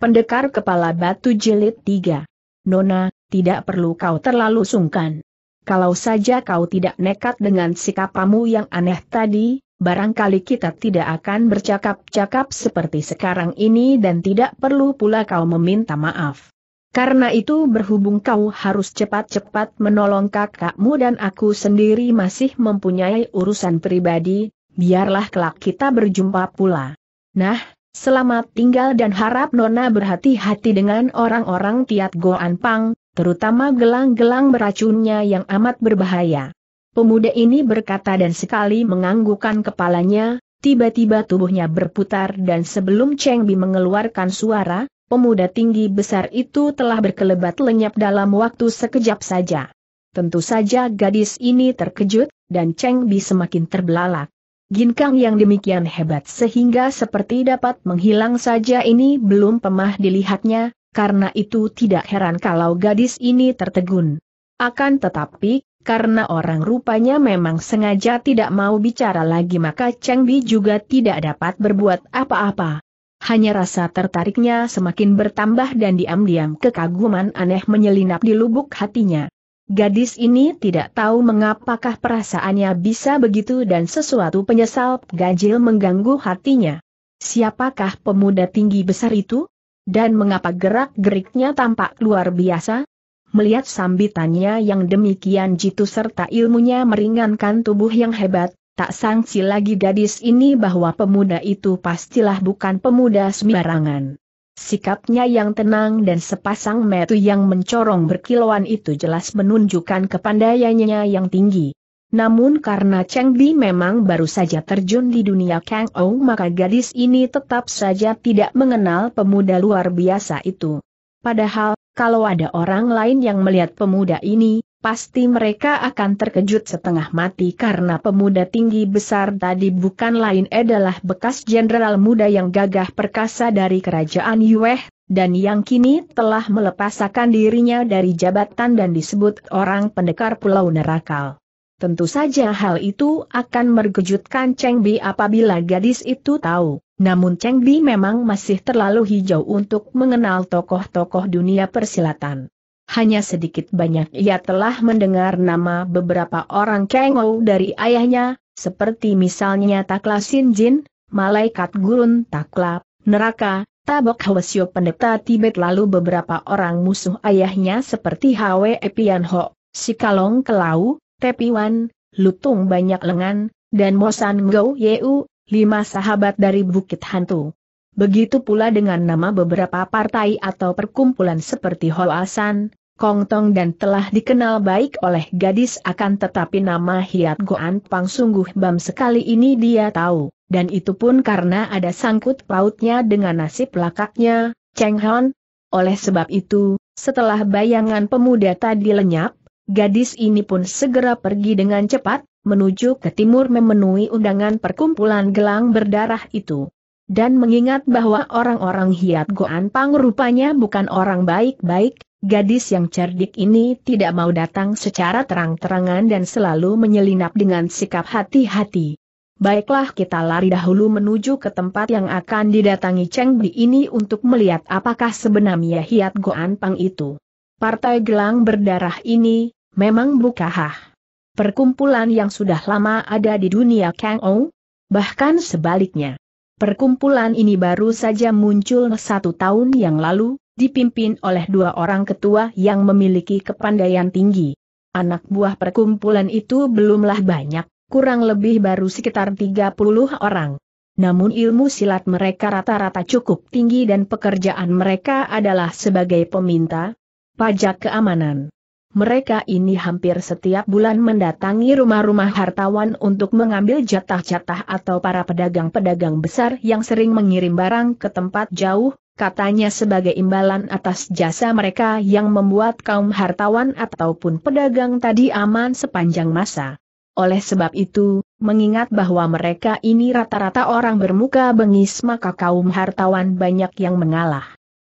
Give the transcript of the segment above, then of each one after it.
Pendekar Kepala Batu Jilid 3. Nona, tidak perlu kau terlalu sungkan. Kalau saja kau tidak nekat dengan sikapamu yang aneh tadi, barangkali kita tidak akan bercakap-cakap seperti sekarang ini dan tidak perlu pula kau meminta maaf. Karena itu berhubung kau harus cepat-cepat menolong kakakmu dan aku sendiri masih mempunyai urusan pribadi, biarlah kelak kita berjumpa pula. Nah, Selamat tinggal dan harap Nona berhati-hati dengan orang-orang Tiat Goan Pang, terutama gelang-gelang beracunnya yang amat berbahaya. Pemuda ini berkata dan sekali menganggukkan kepalanya, tiba-tiba tubuhnya berputar dan sebelum Cheng Bi mengeluarkan suara, pemuda tinggi besar itu telah berkelebat lenyap dalam waktu sekejap saja. Tentu saja gadis ini terkejut, dan Cheng Bi semakin terbelalak. Ginkang yang demikian hebat sehingga seperti dapat menghilang saja ini belum pemah dilihatnya, karena itu tidak heran kalau gadis ini tertegun. Akan tetapi, karena orang rupanya memang sengaja tidak mau bicara lagi maka Cheng Bi juga tidak dapat berbuat apa-apa. Hanya rasa tertariknya semakin bertambah dan diam-diam kekaguman aneh menyelinap di lubuk hatinya. Gadis ini tidak tahu mengapakah perasaannya bisa begitu dan sesuatu penyesal ganjil mengganggu hatinya. Siapakah pemuda tinggi besar itu? Dan mengapa gerak-geriknya tampak luar biasa? Melihat sambitannya yang demikian jitu serta ilmunya meringankan tubuh yang hebat, tak sangsi lagi gadis ini bahwa pemuda itu pastilah bukan pemuda sembarangan. Sikapnya yang tenang dan sepasang metu yang mencorong berkilauan itu jelas menunjukkan kepandaiannya yang tinggi. Namun karena Cheng Bi memang baru saja terjun di dunia Kang Ou maka gadis ini tetap saja tidak mengenal pemuda luar biasa itu. Padahal, kalau ada orang lain yang melihat pemuda ini, pasti mereka akan terkejut setengah mati karena pemuda tinggi besar tadi bukan lain adalah bekas jenderal muda yang gagah perkasa dari kerajaan Yueh, dan yang kini telah melepaskan dirinya dari jabatan dan disebut orang pendekar Pulau Nerakal. Tentu saja hal itu akan mergejutkan Cheng Bi apabila gadis itu tahu. Namun Cheng Bi memang masih terlalu hijau untuk mengenal tokoh-tokoh dunia persilatan hanya sedikit banyak ia telah mendengar nama beberapa orang Kengou dari ayahnya, seperti misalnya Takla Sinjin, Malaikat Gurun Takla, Neraka, Tabok Hwasyo Pendeta Tibet lalu beberapa orang musuh ayahnya seperti Hwe Pianho, Sikalong Kelau, Tepiwan, Lutung Banyak Lengan, dan Mosan Ngou Yeu, lima sahabat dari Bukit Hantu. Begitu pula dengan nama beberapa partai atau perkumpulan seperti Hoasan, Kong Tong dan telah dikenal baik oleh gadis akan tetapi nama Hiat Goan Pang sungguh bam sekali ini dia tahu, dan itu pun karena ada sangkut pautnya dengan nasib lakaknya, Cheng Hon. Oleh sebab itu, setelah bayangan pemuda tadi lenyap, gadis ini pun segera pergi dengan cepat, menuju ke timur memenuhi undangan perkumpulan gelang berdarah itu dan mengingat bahwa orang-orang Hiat Goan Pang rupanya bukan orang baik-baik, Gadis yang cerdik ini tidak mau datang secara terang-terangan dan selalu menyelinap dengan sikap hati-hati. Baiklah kita lari dahulu menuju ke tempat yang akan didatangi Cheng Bi ini untuk melihat apakah sebenarnya Hiat Goan Pang itu. Partai gelang berdarah ini, memang bukahah. Perkumpulan yang sudah lama ada di dunia Kang Ong? Bahkan sebaliknya. Perkumpulan ini baru saja muncul satu tahun yang lalu, dipimpin oleh dua orang ketua yang memiliki kepandaian tinggi. Anak buah perkumpulan itu belumlah banyak, kurang lebih baru sekitar 30 orang. Namun ilmu silat mereka rata-rata cukup tinggi dan pekerjaan mereka adalah sebagai peminta pajak keamanan mereka ini hampir setiap bulan mendatangi rumah-rumah hartawan untuk mengambil jatah-jatah atau para pedagang-pedagang besar yang sering mengirim barang ke tempat jauh, katanya sebagai imbalan atas jasa mereka yang membuat kaum hartawan ataupun pedagang tadi aman sepanjang masa. Oleh sebab itu, mengingat bahwa mereka ini rata-rata orang bermuka bengis maka kaum hartawan banyak yang mengalah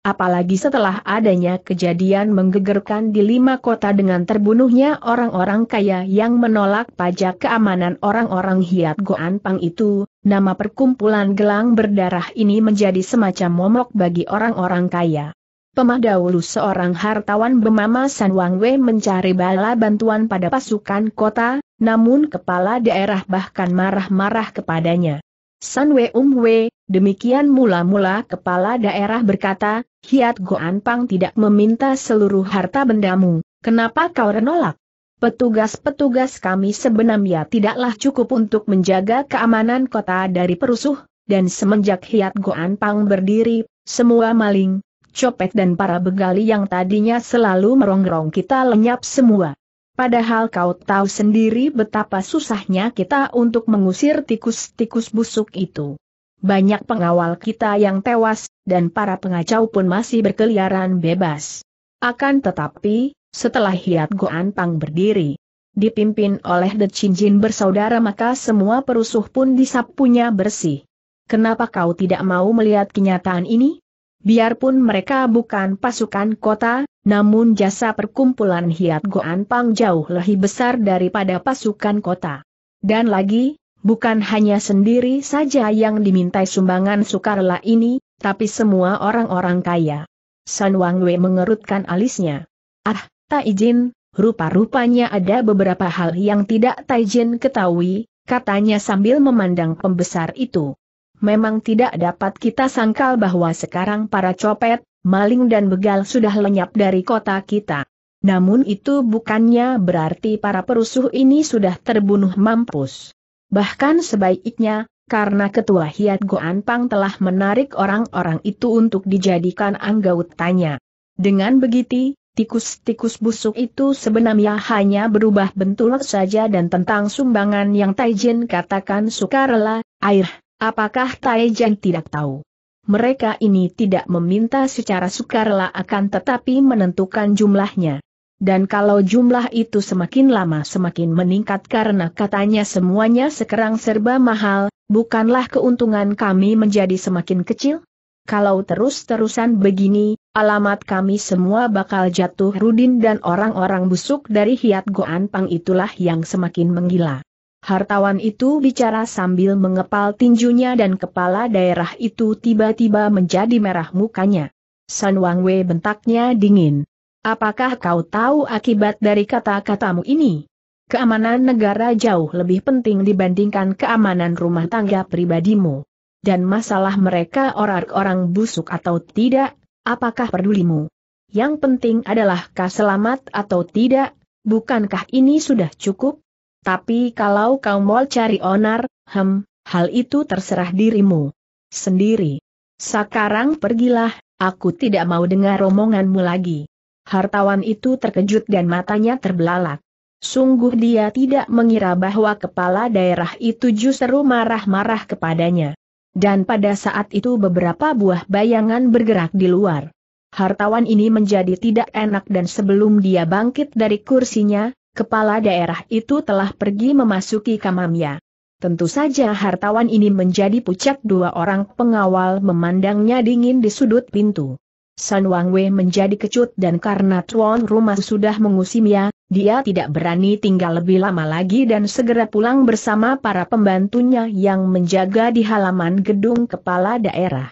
apalagi setelah adanya kejadian menggegerkan di lima kota dengan terbunuhnya orang-orang kaya yang menolak pajak keamanan orang-orang hiat Goan Pang itu, nama perkumpulan gelang berdarah ini menjadi semacam momok bagi orang-orang kaya. Pemah dahulu seorang hartawan bernama San Wang Wei mencari bala bantuan pada pasukan kota, namun kepala daerah bahkan marah-marah kepadanya. San Wei Um Wei, demikian mula-mula kepala daerah berkata, Hiat Goan Pang tidak meminta seluruh harta bendamu, kenapa kau renolak? Petugas-petugas kami sebenarnya tidaklah cukup untuk menjaga keamanan kota dari perusuh, dan semenjak Hiat Goan Pang berdiri, semua maling, copet dan para begali yang tadinya selalu merongrong kita lenyap semua. Padahal kau tahu sendiri betapa susahnya kita untuk mengusir tikus-tikus busuk itu. Banyak pengawal kita yang tewas, dan para pengacau pun masih berkeliaran bebas. Akan tetapi, setelah Hiat Goan Pang berdiri, dipimpin oleh The Jin bersaudara maka semua perusuh pun disapunya bersih. Kenapa kau tidak mau melihat kenyataan ini? Biarpun mereka bukan pasukan kota, namun jasa perkumpulan Hiat Goan Pang jauh lebih besar daripada pasukan kota. Dan lagi, bukan hanya sendiri saja yang dimintai sumbangan sukarela ini, tapi semua orang-orang kaya. San Wang Wei mengerutkan alisnya. Ah, tak izin, rupa-rupanya ada beberapa hal yang tidak Taijin ketahui, katanya sambil memandang pembesar itu. Memang tidak dapat kita sangkal bahwa sekarang para copet, maling dan begal sudah lenyap dari kota kita. Namun itu bukannya berarti para perusuh ini sudah terbunuh mampus. Bahkan sebaiknya, karena ketua Hiat goan pang telah menarik orang-orang itu untuk dijadikan anggaut tanya. Dengan begitu, tikus-tikus busuk itu sebenarnya hanya berubah bentuk saja dan tentang sumbangan yang Taijin katakan sukarela, air, Apakah Taijan tidak tahu? Mereka ini tidak meminta secara sukarela akan tetapi menentukan jumlahnya. Dan kalau jumlah itu semakin lama semakin meningkat karena katanya semuanya sekarang serba mahal, bukanlah keuntungan kami menjadi semakin kecil? Kalau terus-terusan begini, alamat kami semua bakal jatuh Rudin dan orang-orang busuk dari Hiat Goan Pang itulah yang semakin menggila. Hartawan itu bicara sambil mengepal tinjunya dan kepala daerah itu tiba-tiba menjadi merah mukanya. San Wang Wei bentaknya dingin. Apakah kau tahu akibat dari kata-katamu ini? Keamanan negara jauh lebih penting dibandingkan keamanan rumah tangga pribadimu. Dan masalah mereka orang-orang busuk atau tidak, apakah pedulimu? Yang penting adalah kau selamat atau tidak, bukankah ini sudah cukup? Tapi kalau kau mau cari onar, hem, hal itu terserah dirimu sendiri. Sekarang pergilah, aku tidak mau dengar omonganmu lagi. Hartawan itu terkejut dan matanya terbelalak. Sungguh dia tidak mengira bahwa kepala daerah itu justru marah-marah kepadanya. Dan pada saat itu beberapa buah bayangan bergerak di luar. Hartawan ini menjadi tidak enak dan sebelum dia bangkit dari kursinya, kepala daerah itu telah pergi memasuki kamarnya. Tentu saja hartawan ini menjadi pucat dua orang pengawal memandangnya dingin di sudut pintu. San Wang Wei menjadi kecut dan karena tuan rumah sudah mengusimnya, dia tidak berani tinggal lebih lama lagi dan segera pulang bersama para pembantunya yang menjaga di halaman gedung kepala daerah.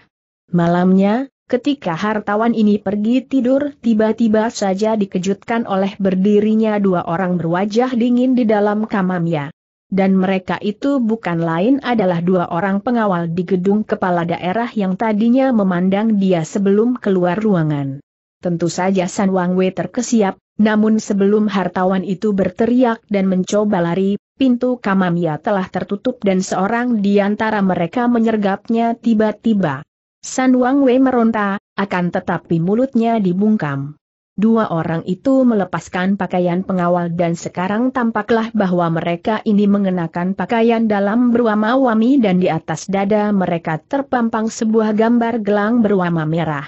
Malamnya, Ketika hartawan ini pergi tidur, tiba-tiba saja dikejutkan oleh berdirinya dua orang berwajah dingin di dalam kamarnya. Dan mereka itu bukan lain adalah dua orang pengawal di gedung kepala daerah yang tadinya memandang dia sebelum keluar ruangan. Tentu saja San Wang Wei terkesiap, namun sebelum hartawan itu berteriak dan mencoba lari, pintu kamarnya telah tertutup dan seorang di antara mereka menyergapnya tiba-tiba. San Wang Wei meronta, akan tetapi mulutnya dibungkam. Dua orang itu melepaskan pakaian pengawal dan sekarang tampaklah bahwa mereka ini mengenakan pakaian dalam berwarna wami dan di atas dada mereka terpampang sebuah gambar gelang berwarna merah.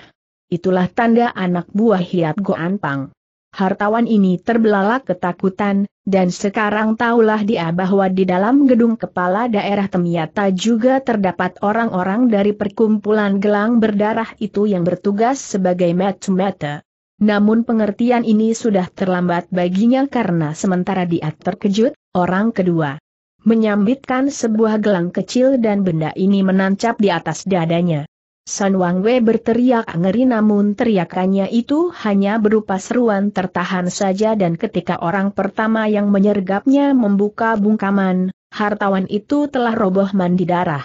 Itulah tanda anak buah Hiat Pang. Hartawan ini terbelalak ketakutan, dan sekarang tahulah dia bahwa di dalam gedung kepala daerah Temiata juga terdapat orang-orang dari perkumpulan gelang berdarah itu yang bertugas sebagai mata Namun pengertian ini sudah terlambat baginya karena sementara dia terkejut, orang kedua menyambitkan sebuah gelang kecil dan benda ini menancap di atas dadanya. San Wang Wei berteriak ngeri namun teriakannya itu hanya berupa seruan tertahan saja dan ketika orang pertama yang menyergapnya membuka bungkaman, hartawan itu telah roboh mandi darah.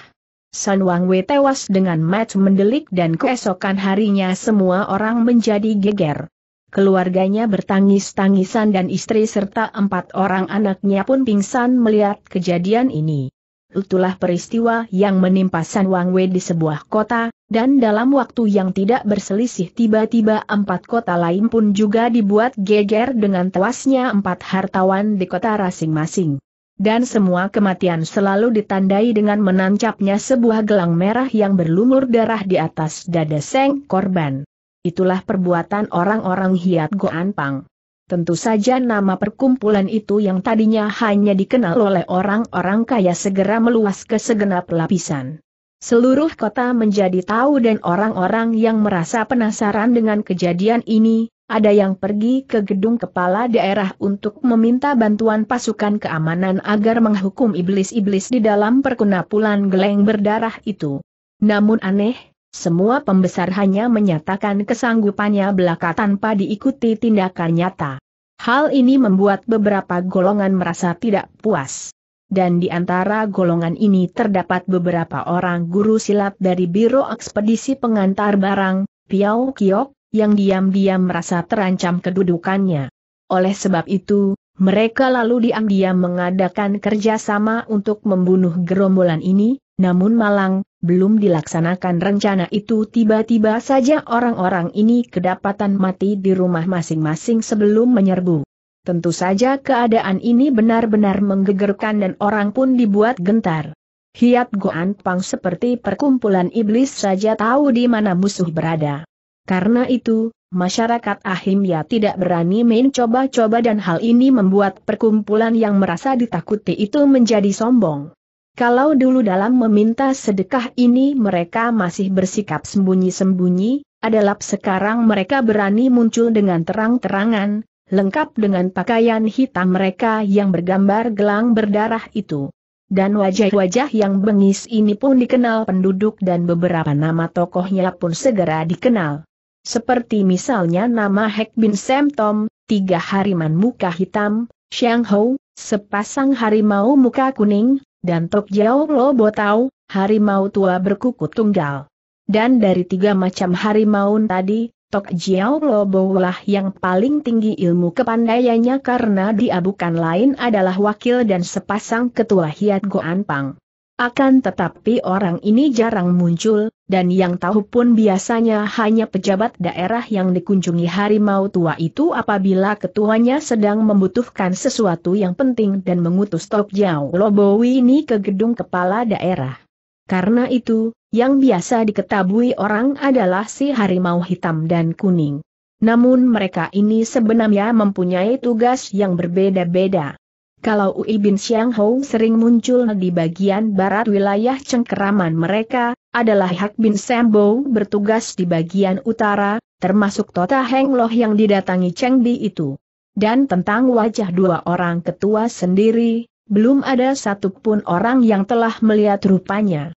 San Wang Wei tewas dengan mat mendelik dan keesokan harinya semua orang menjadi geger. Keluarganya bertangis-tangisan dan istri serta empat orang anaknya pun pingsan melihat kejadian ini. Itulah peristiwa yang menimpa San Wang Wei di sebuah kota, dan dalam waktu yang tidak berselisih tiba-tiba empat kota lain pun juga dibuat geger dengan tewasnya empat hartawan di kota masing-masing. Dan semua kematian selalu ditandai dengan menancapnya sebuah gelang merah yang berlumur darah di atas dada seng korban. Itulah perbuatan orang-orang hiat Goanpang. Tentu saja nama perkumpulan itu yang tadinya hanya dikenal oleh orang-orang kaya segera meluas ke segenap lapisan. Seluruh kota menjadi tahu dan orang-orang yang merasa penasaran dengan kejadian ini, ada yang pergi ke gedung kepala daerah untuk meminta bantuan pasukan keamanan agar menghukum iblis-iblis di dalam perkunapulan geleng berdarah itu. Namun aneh, semua pembesar hanya menyatakan kesanggupannya belaka tanpa diikuti tindakan nyata. Hal ini membuat beberapa golongan merasa tidak puas dan di antara golongan ini terdapat beberapa orang guru silat dari Biro Ekspedisi Pengantar Barang, Piao Kiok, yang diam-diam merasa terancam kedudukannya. Oleh sebab itu, mereka lalu diam-diam mengadakan kerjasama untuk membunuh gerombolan ini, namun malang, belum dilaksanakan rencana itu tiba-tiba saja orang-orang ini kedapatan mati di rumah masing-masing sebelum menyerbu. Tentu saja keadaan ini benar-benar menggegerkan dan orang pun dibuat gentar. Hiat Goan Pang seperti perkumpulan iblis saja tahu di mana musuh berada. Karena itu, masyarakat Ahimya tidak berani main coba-coba dan hal ini membuat perkumpulan yang merasa ditakuti itu menjadi sombong. Kalau dulu dalam meminta sedekah ini mereka masih bersikap sembunyi-sembunyi, adalah sekarang mereka berani muncul dengan terang-terangan, lengkap dengan pakaian hitam mereka yang bergambar gelang berdarah itu. Dan wajah-wajah yang bengis ini pun dikenal penduduk dan beberapa nama tokohnya pun segera dikenal. Seperti misalnya nama Hek Bin Sam Tom, tiga hariman muka hitam, Xiang Hou, sepasang harimau muka kuning, dan Tok Jiao Lo Tau, harimau tua berkuku tunggal. Dan dari tiga macam harimau tadi, Tok Jiao Lobo lah yang paling tinggi ilmu kepandaiannya karena dia bukan lain adalah wakil dan sepasang ketua Hiat Goan Pang. Akan tetapi orang ini jarang muncul, dan yang tahu pun biasanya hanya pejabat daerah yang dikunjungi harimau tua itu apabila ketuanya sedang membutuhkan sesuatu yang penting dan mengutus Tok Jiao Lobo ini ke gedung kepala daerah. Karena itu, yang biasa diketahui orang adalah si harimau hitam dan kuning. Namun mereka ini sebenarnya mempunyai tugas yang berbeda-beda. Kalau Ui Bin Xiang Hou sering muncul di bagian barat wilayah cengkeraman mereka, adalah Hak Bin Sambo bertugas di bagian utara, termasuk Tota Heng Loh yang didatangi Cheng Di itu. Dan tentang wajah dua orang ketua sendiri, belum ada satupun orang yang telah melihat rupanya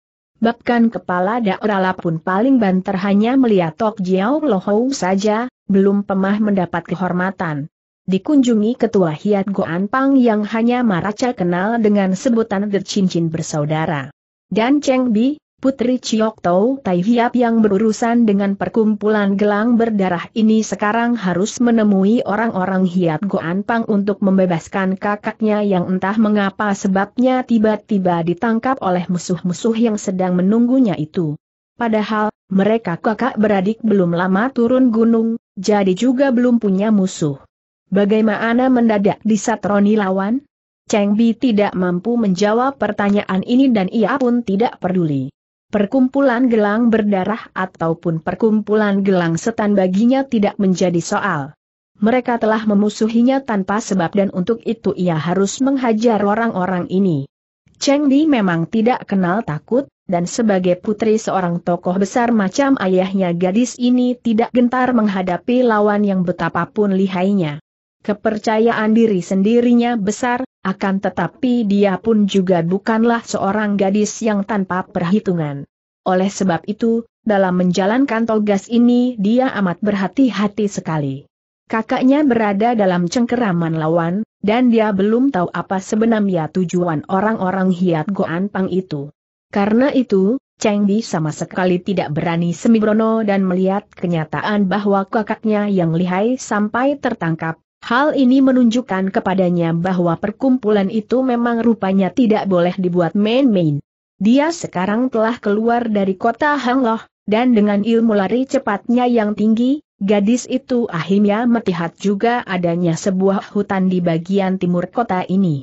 bahkan kepala daerah pun paling banter hanya melihat Tok Jiao Lohou saja, belum pemah mendapat kehormatan. Dikunjungi Ketua Hiat Goan Pang yang hanya Maraca kenal dengan sebutan The Cincin Bersaudara. Dan Cheng Bi, Putri Chiok Tau Tai Hiap yang berurusan dengan perkumpulan gelang berdarah ini sekarang harus menemui orang-orang Hiap Goan Pang untuk membebaskan kakaknya yang entah mengapa sebabnya tiba-tiba ditangkap oleh musuh-musuh yang sedang menunggunya itu. Padahal, mereka kakak beradik belum lama turun gunung, jadi juga belum punya musuh. Bagaimana mendadak di disatroni lawan? Cheng Bi tidak mampu menjawab pertanyaan ini dan ia pun tidak peduli perkumpulan gelang berdarah ataupun perkumpulan gelang setan baginya tidak menjadi soal. Mereka telah memusuhinya tanpa sebab dan untuk itu ia harus menghajar orang-orang ini. Cheng Di memang tidak kenal takut, dan sebagai putri seorang tokoh besar macam ayahnya gadis ini tidak gentar menghadapi lawan yang betapapun lihainya. Kepercayaan diri sendirinya besar, akan tetapi dia pun juga bukanlah seorang gadis yang tanpa perhitungan. Oleh sebab itu, dalam menjalankan tugas ini dia amat berhati-hati sekali. Kakaknya berada dalam cengkeraman lawan, dan dia belum tahu apa sebenarnya tujuan orang-orang Hiat Goan Pang itu. Karena itu, Cheng Di sama sekali tidak berani semibrono dan melihat kenyataan bahwa kakaknya yang lihai sampai tertangkap, Hal ini menunjukkan kepadanya bahwa perkumpulan itu memang rupanya tidak boleh dibuat main-main. Dia sekarang telah keluar dari kota Hangloh, dan dengan ilmu lari cepatnya yang tinggi, gadis itu akhirnya melihat juga adanya sebuah hutan di bagian timur kota ini.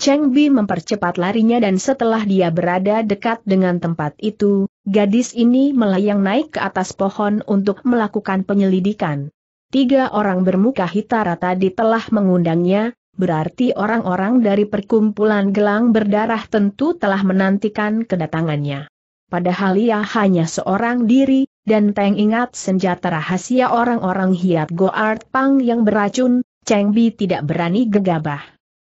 Cheng Bi mempercepat larinya dan setelah dia berada dekat dengan tempat itu, gadis ini melayang naik ke atas pohon untuk melakukan penyelidikan. Tiga orang bermuka hitara tadi telah mengundangnya, berarti orang-orang dari perkumpulan gelang berdarah tentu telah menantikan kedatangannya. Padahal ia hanya seorang diri, dan Teng ingat senjata rahasia orang-orang Hiat Goard Pang yang beracun, Cheng Bi tidak berani gegabah.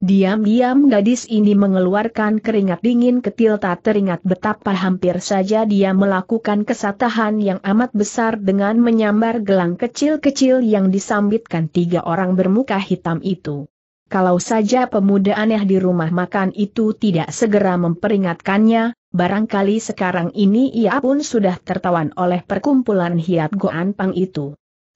Diam-diam gadis ini mengeluarkan keringat dingin ketil tak teringat betapa hampir saja dia melakukan kesatahan yang amat besar dengan menyambar gelang kecil-kecil yang disambitkan tiga orang bermuka hitam itu. Kalau saja pemuda aneh di rumah makan itu tidak segera memperingatkannya, barangkali sekarang ini ia pun sudah tertawan oleh perkumpulan hiat Goan Pang itu.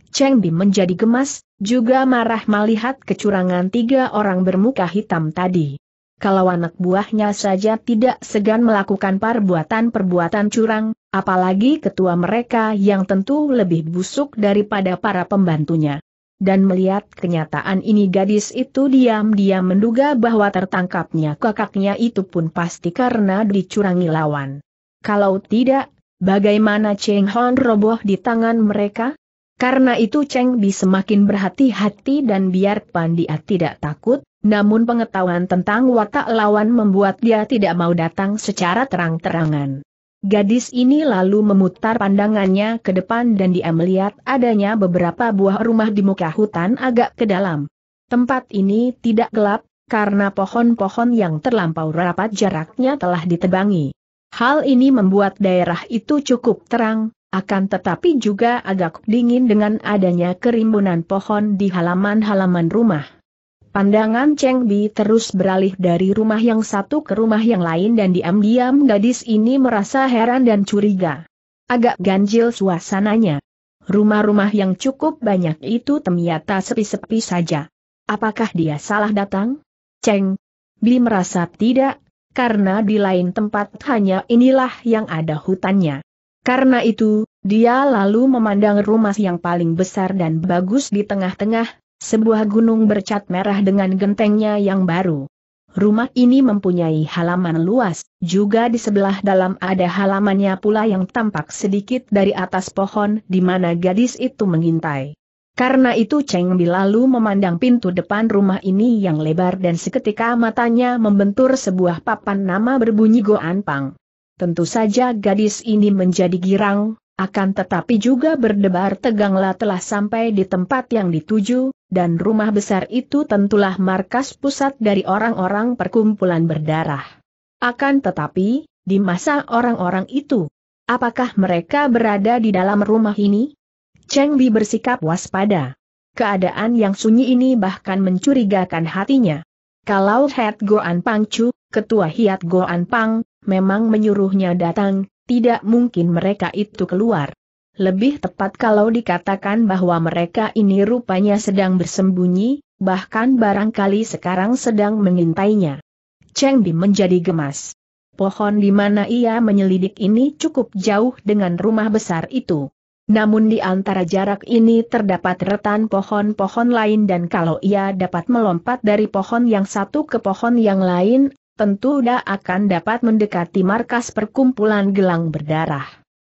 Cheng Bi menjadi gemas, juga marah melihat kecurangan tiga orang bermuka hitam tadi. Kalau anak buahnya saja tidak segan melakukan perbuatan-perbuatan curang, apalagi ketua mereka yang tentu lebih busuk daripada para pembantunya. Dan melihat kenyataan ini gadis itu diam-diam menduga bahwa tertangkapnya kakaknya itu pun pasti karena dicurangi lawan. Kalau tidak, bagaimana Cheng Hon roboh di tangan mereka? Karena itu Cheng Bi semakin berhati-hati dan biarpun dia tidak takut, namun pengetahuan tentang watak lawan membuat dia tidak mau datang secara terang-terangan. Gadis ini lalu memutar pandangannya ke depan dan dia melihat adanya beberapa buah rumah di muka hutan agak ke dalam. Tempat ini tidak gelap, karena pohon-pohon yang terlampau rapat jaraknya telah ditebangi. Hal ini membuat daerah itu cukup terang, akan tetapi juga agak dingin dengan adanya kerimbunan pohon di halaman-halaman rumah. Pandangan Cheng Bi terus beralih dari rumah yang satu ke rumah yang lain dan diam-diam gadis ini merasa heran dan curiga. Agak ganjil suasananya. Rumah-rumah yang cukup banyak itu ternyata sepi-sepi saja. Apakah dia salah datang? Cheng Bi merasa tidak, karena di lain tempat hanya inilah yang ada hutannya. Karena itu, dia lalu memandang rumah yang paling besar dan bagus di tengah-tengah, sebuah gunung bercat merah dengan gentengnya yang baru. Rumah ini mempunyai halaman luas, juga di sebelah dalam ada halamannya pula yang tampak sedikit dari atas pohon di mana gadis itu mengintai. Karena itu Cheng Bi lalu memandang pintu depan rumah ini yang lebar dan seketika matanya membentur sebuah papan nama berbunyi Goan Pang. Tentu saja gadis ini menjadi girang, akan tetapi juga berdebar teganglah telah sampai di tempat yang dituju, dan rumah besar itu tentulah markas pusat dari orang-orang perkumpulan berdarah. Akan tetapi, di masa orang-orang itu, apakah mereka berada di dalam rumah ini? Cheng Bi bersikap waspada. Keadaan yang sunyi ini bahkan mencurigakan hatinya. Kalau Head Goan Pangcu, ketua Hiat Goan Pang, memang menyuruhnya datang, tidak mungkin mereka itu keluar. Lebih tepat kalau dikatakan bahwa mereka ini rupanya sedang bersembunyi, bahkan barangkali sekarang sedang mengintainya. Cheng Bi menjadi gemas. Pohon di mana ia menyelidik ini cukup jauh dengan rumah besar itu. Namun di antara jarak ini terdapat retan pohon-pohon lain dan kalau ia dapat melompat dari pohon yang satu ke pohon yang lain, tentu dia akan dapat mendekati markas perkumpulan gelang berdarah.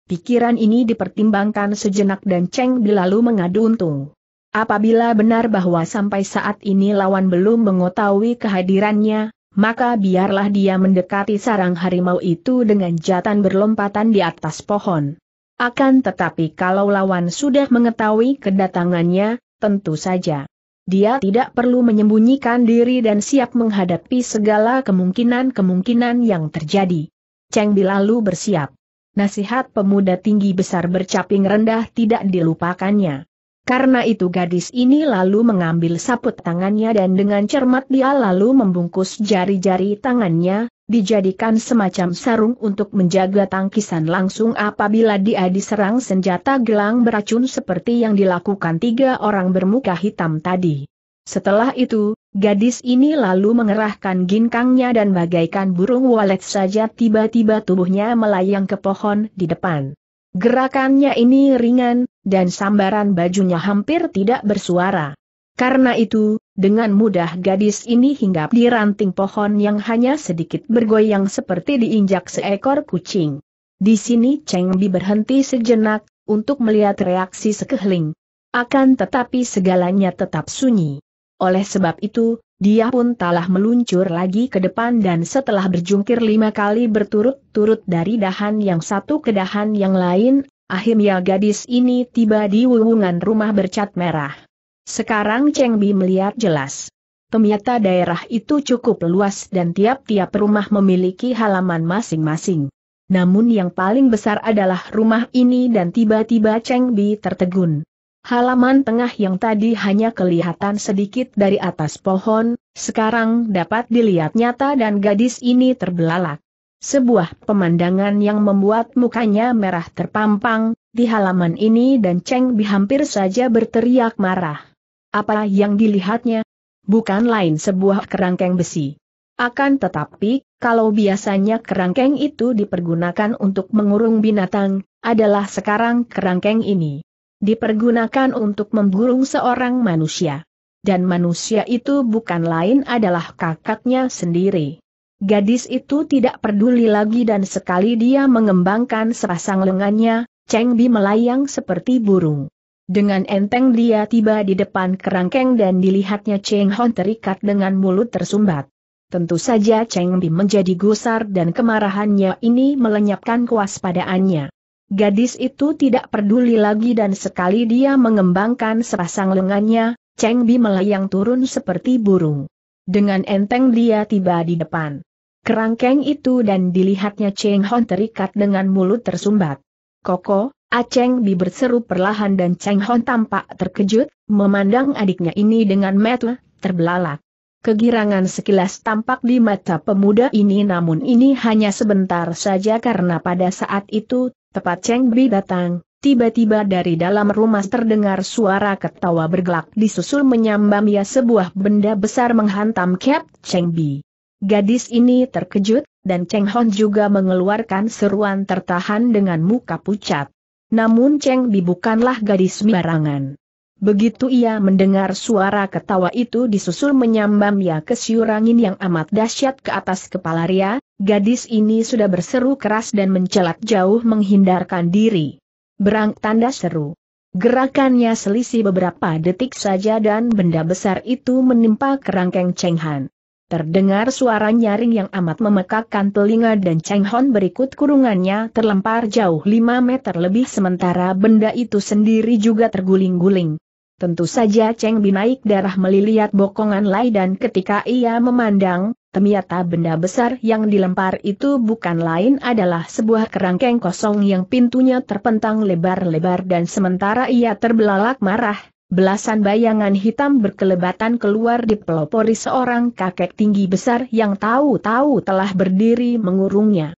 Pikiran ini dipertimbangkan sejenak dan Cheng Bi lalu mengadu untung. Apabila benar bahwa sampai saat ini lawan belum mengetahui kehadirannya, maka biarlah dia mendekati sarang harimau itu dengan jatan berlompatan di atas pohon. Akan tetapi kalau lawan sudah mengetahui kedatangannya, tentu saja dia tidak perlu menyembunyikan diri dan siap menghadapi segala kemungkinan-kemungkinan yang terjadi. Cheng Bi bersiap. Nasihat pemuda tinggi besar bercaping rendah tidak dilupakannya. Karena itu gadis ini lalu mengambil saput tangannya dan dengan cermat dia lalu membungkus jari-jari tangannya, dijadikan semacam sarung untuk menjaga tangkisan langsung apabila dia diserang senjata gelang beracun seperti yang dilakukan tiga orang bermuka hitam tadi. Setelah itu, gadis ini lalu mengerahkan ginkangnya dan bagaikan burung walet saja tiba-tiba tubuhnya melayang ke pohon di depan. Gerakannya ini ringan, dan sambaran bajunya hampir tidak bersuara. Karena itu, dengan mudah gadis ini hinggap di ranting pohon yang hanya sedikit bergoyang seperti diinjak seekor kucing. Di sini Cheng Bi berhenti sejenak, untuk melihat reaksi sekeliling. Akan tetapi segalanya tetap sunyi. Oleh sebab itu, dia pun telah meluncur lagi ke depan dan setelah berjungkir lima kali berturut-turut dari dahan yang satu ke dahan yang lain, akhirnya gadis ini tiba di wuwungan rumah bercat merah. Sekarang Cheng Bi melihat jelas. Ternyata daerah itu cukup luas dan tiap-tiap rumah memiliki halaman masing-masing. Namun yang paling besar adalah rumah ini dan tiba-tiba Cheng Bi tertegun. Halaman tengah yang tadi hanya kelihatan sedikit dari atas pohon, sekarang dapat dilihat nyata dan gadis ini terbelalak. Sebuah pemandangan yang membuat mukanya merah terpampang, di halaman ini dan Cheng Bi hampir saja berteriak marah. Apa yang dilihatnya? Bukan lain sebuah kerangkeng besi. Akan tetapi, kalau biasanya kerangkeng itu dipergunakan untuk mengurung binatang, adalah sekarang kerangkeng ini dipergunakan untuk memburung seorang manusia. Dan manusia itu bukan lain adalah kakaknya sendiri. Gadis itu tidak peduli lagi dan sekali dia mengembangkan serasang lengannya, Cheng Bi melayang seperti burung. Dengan enteng dia tiba di depan kerangkeng dan dilihatnya Cheng Hon terikat dengan mulut tersumbat. Tentu saja Cheng Bi menjadi gusar dan kemarahannya ini melenyapkan kewaspadaannya. Gadis itu tidak peduli lagi dan sekali dia mengembangkan sepasang lengannya, Cheng Bi melayang turun seperti burung. Dengan enteng dia tiba di depan. Kerangkeng itu dan dilihatnya Cheng Hon terikat dengan mulut tersumbat. Koko, Cheng Bi berseru perlahan dan Cheng Hon tampak terkejut, memandang adiknya ini dengan metel, terbelalak. Kegirangan sekilas tampak di mata pemuda ini namun ini hanya sebentar saja karena pada saat itu Tepat Cheng Bi datang, tiba-tiba dari dalam rumah terdengar suara ketawa bergelak disusul menyambam menyambamnya sebuah benda besar menghantam kep Cheng Bi. Gadis ini terkejut, dan Cheng Hon juga mengeluarkan seruan tertahan dengan muka pucat. Namun Cheng Bi bukanlah gadis sembarangan. Begitu ia mendengar suara ketawa itu disusul menyambam ya ke siurangin yang amat dahsyat ke atas kepala Ria, gadis ini sudah berseru keras dan mencelat jauh menghindarkan diri. Berang tanda seru. Gerakannya selisih beberapa detik saja dan benda besar itu menimpa kerangkeng Cheng Han. Terdengar suara nyaring yang amat memekakkan telinga dan Cheng Hon berikut kurungannya terlempar jauh 5 meter lebih sementara benda itu sendiri juga terguling-guling. Tentu saja Cheng naik darah melihat bokongan Lai dan ketika ia memandang, Ternyata benda besar yang dilempar itu bukan lain adalah sebuah kerangkeng kosong yang pintunya terpentang lebar-lebar dan sementara ia terbelalak marah, belasan bayangan hitam berkelebatan keluar di pelopori seorang kakek tinggi besar yang tahu-tahu telah berdiri mengurungnya.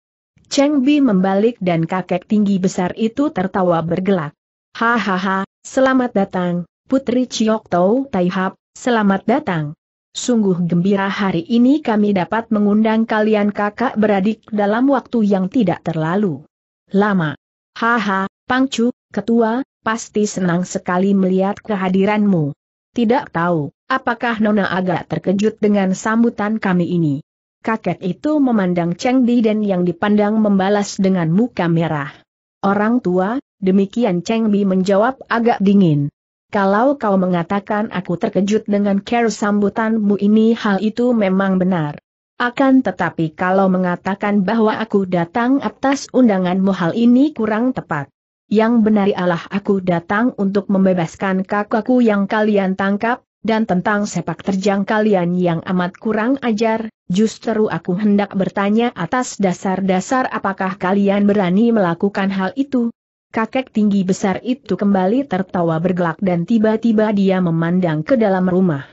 Cheng Bi membalik dan kakek tinggi besar itu tertawa bergelak. Hahaha, selamat datang, Putri Chiok Tau Taihap, selamat datang. Sungguh gembira hari ini kami dapat mengundang kalian kakak beradik dalam waktu yang tidak terlalu lama. Haha, Pangcu, ketua, pasti senang sekali melihat kehadiranmu. Tidak tahu, apakah Nona agak terkejut dengan sambutan kami ini. Kakek itu memandang Cheng Di dan yang dipandang membalas dengan muka merah. Orang tua, demikian Cheng Bi menjawab agak dingin. Kalau kau mengatakan aku terkejut dengan care sambutanmu ini hal itu memang benar. Akan tetapi kalau mengatakan bahwa aku datang atas undanganmu hal ini kurang tepat. Yang benar ialah aku datang untuk membebaskan kakakku yang kalian tangkap, dan tentang sepak terjang kalian yang amat kurang ajar, justru aku hendak bertanya atas dasar-dasar apakah kalian berani melakukan hal itu, Kakek tinggi besar itu kembali tertawa bergelak dan tiba-tiba dia memandang ke dalam rumah.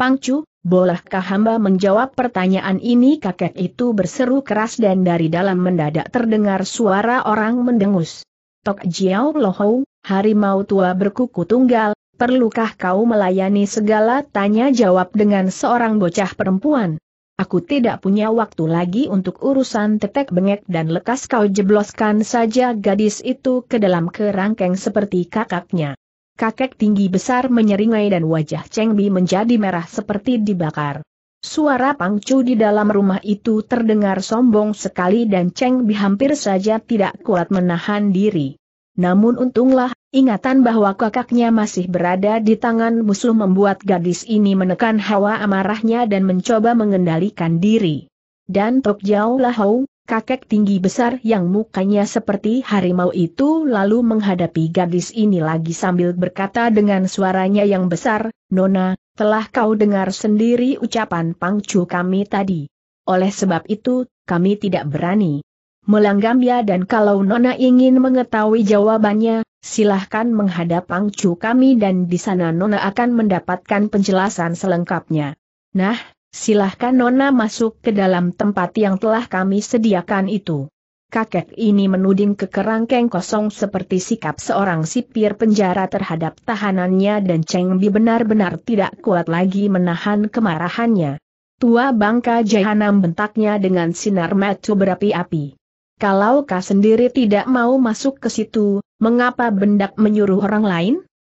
Pangcu, bolehkah hamba menjawab pertanyaan ini kakek itu berseru keras dan dari dalam mendadak terdengar suara orang mendengus. Tok Jiao Lohou, harimau tua berkuku tunggal, perlukah kau melayani segala tanya jawab dengan seorang bocah perempuan? aku tidak punya waktu lagi untuk urusan tetek bengek dan lekas kau jebloskan saja gadis itu ke dalam kerangkeng seperti kakaknya. Kakek tinggi besar menyeringai dan wajah Cheng Bi menjadi merah seperti dibakar. Suara pangcu di dalam rumah itu terdengar sombong sekali dan Cheng Bi hampir saja tidak kuat menahan diri. Namun untunglah, ingatan bahwa kakaknya masih berada di tangan musuh membuat gadis ini menekan hawa amarahnya dan mencoba mengendalikan diri. Dan Tok jauhlah Lahou, kakek tinggi besar yang mukanya seperti harimau itu lalu menghadapi gadis ini lagi sambil berkata dengan suaranya yang besar, Nona, telah kau dengar sendiri ucapan pangcu kami tadi. Oleh sebab itu, kami tidak berani. Melanggam melanggamnya dan kalau Nona ingin mengetahui jawabannya, silahkan menghadap Pangcu kami dan di sana Nona akan mendapatkan penjelasan selengkapnya. Nah, silahkan Nona masuk ke dalam tempat yang telah kami sediakan itu. Kakek ini menuding ke kerangkeng kosong seperti sikap seorang sipir penjara terhadap tahanannya dan Cheng Bi benar-benar tidak kuat lagi menahan kemarahannya. Tua bangka jahanam bentaknya dengan sinar mata berapi-api. Kalau kau sendiri tidak mau masuk ke situ, mengapa bendak menyuruh orang lain?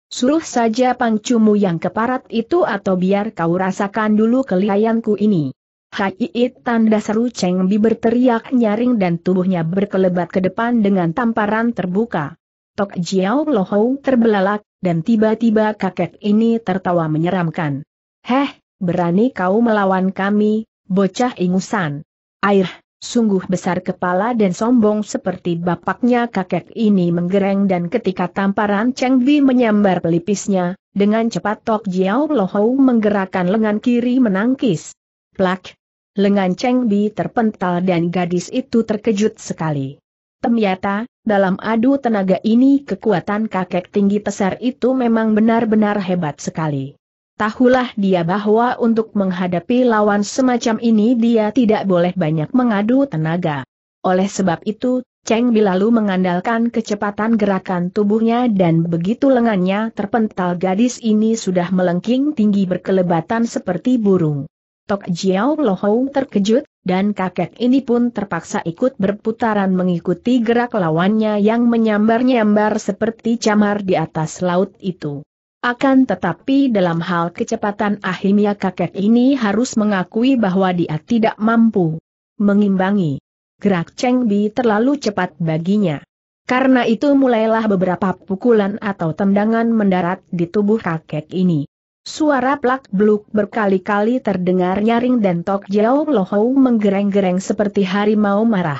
Suruh saja pangcumu yang keparat itu atau biar kau rasakan dulu keliayanku ini. Haiit tanda seru Cheng Bi berteriak nyaring dan tubuhnya berkelebat ke depan dengan tamparan terbuka. Tok Jiao Hou terbelalak, dan tiba-tiba kakek ini tertawa menyeramkan. Heh, berani kau melawan kami, bocah ingusan. Air, Sungguh besar kepala dan sombong seperti bapaknya kakek ini menggereng dan ketika tamparan Cheng Bi menyambar pelipisnya, dengan cepat Tok Jiao Lohou menggerakkan lengan kiri menangkis. Plak! Lengan Cheng Bi terpental dan gadis itu terkejut sekali. Ternyata, dalam adu tenaga ini kekuatan kakek tinggi besar itu memang benar-benar hebat sekali. Tahulah dia bahwa untuk menghadapi lawan semacam ini dia tidak boleh banyak mengadu tenaga. Oleh sebab itu, Cheng Bilalu mengandalkan kecepatan gerakan tubuhnya dan begitu lengannya terpental gadis ini sudah melengking tinggi berkelebatan seperti burung. Tok Jiao Lohou terkejut, dan kakek ini pun terpaksa ikut berputaran mengikuti gerak lawannya yang menyambar-nyambar seperti camar di atas laut itu. Akan tetapi dalam hal kecepatan Ahimia kakek ini harus mengakui bahwa dia tidak mampu mengimbangi. Gerak Cheng Bi terlalu cepat baginya. Karena itu mulailah beberapa pukulan atau tendangan mendarat di tubuh kakek ini. Suara plak bluk berkali-kali terdengar nyaring dan Tok jauh Lohou menggereng-gereng seperti harimau marah.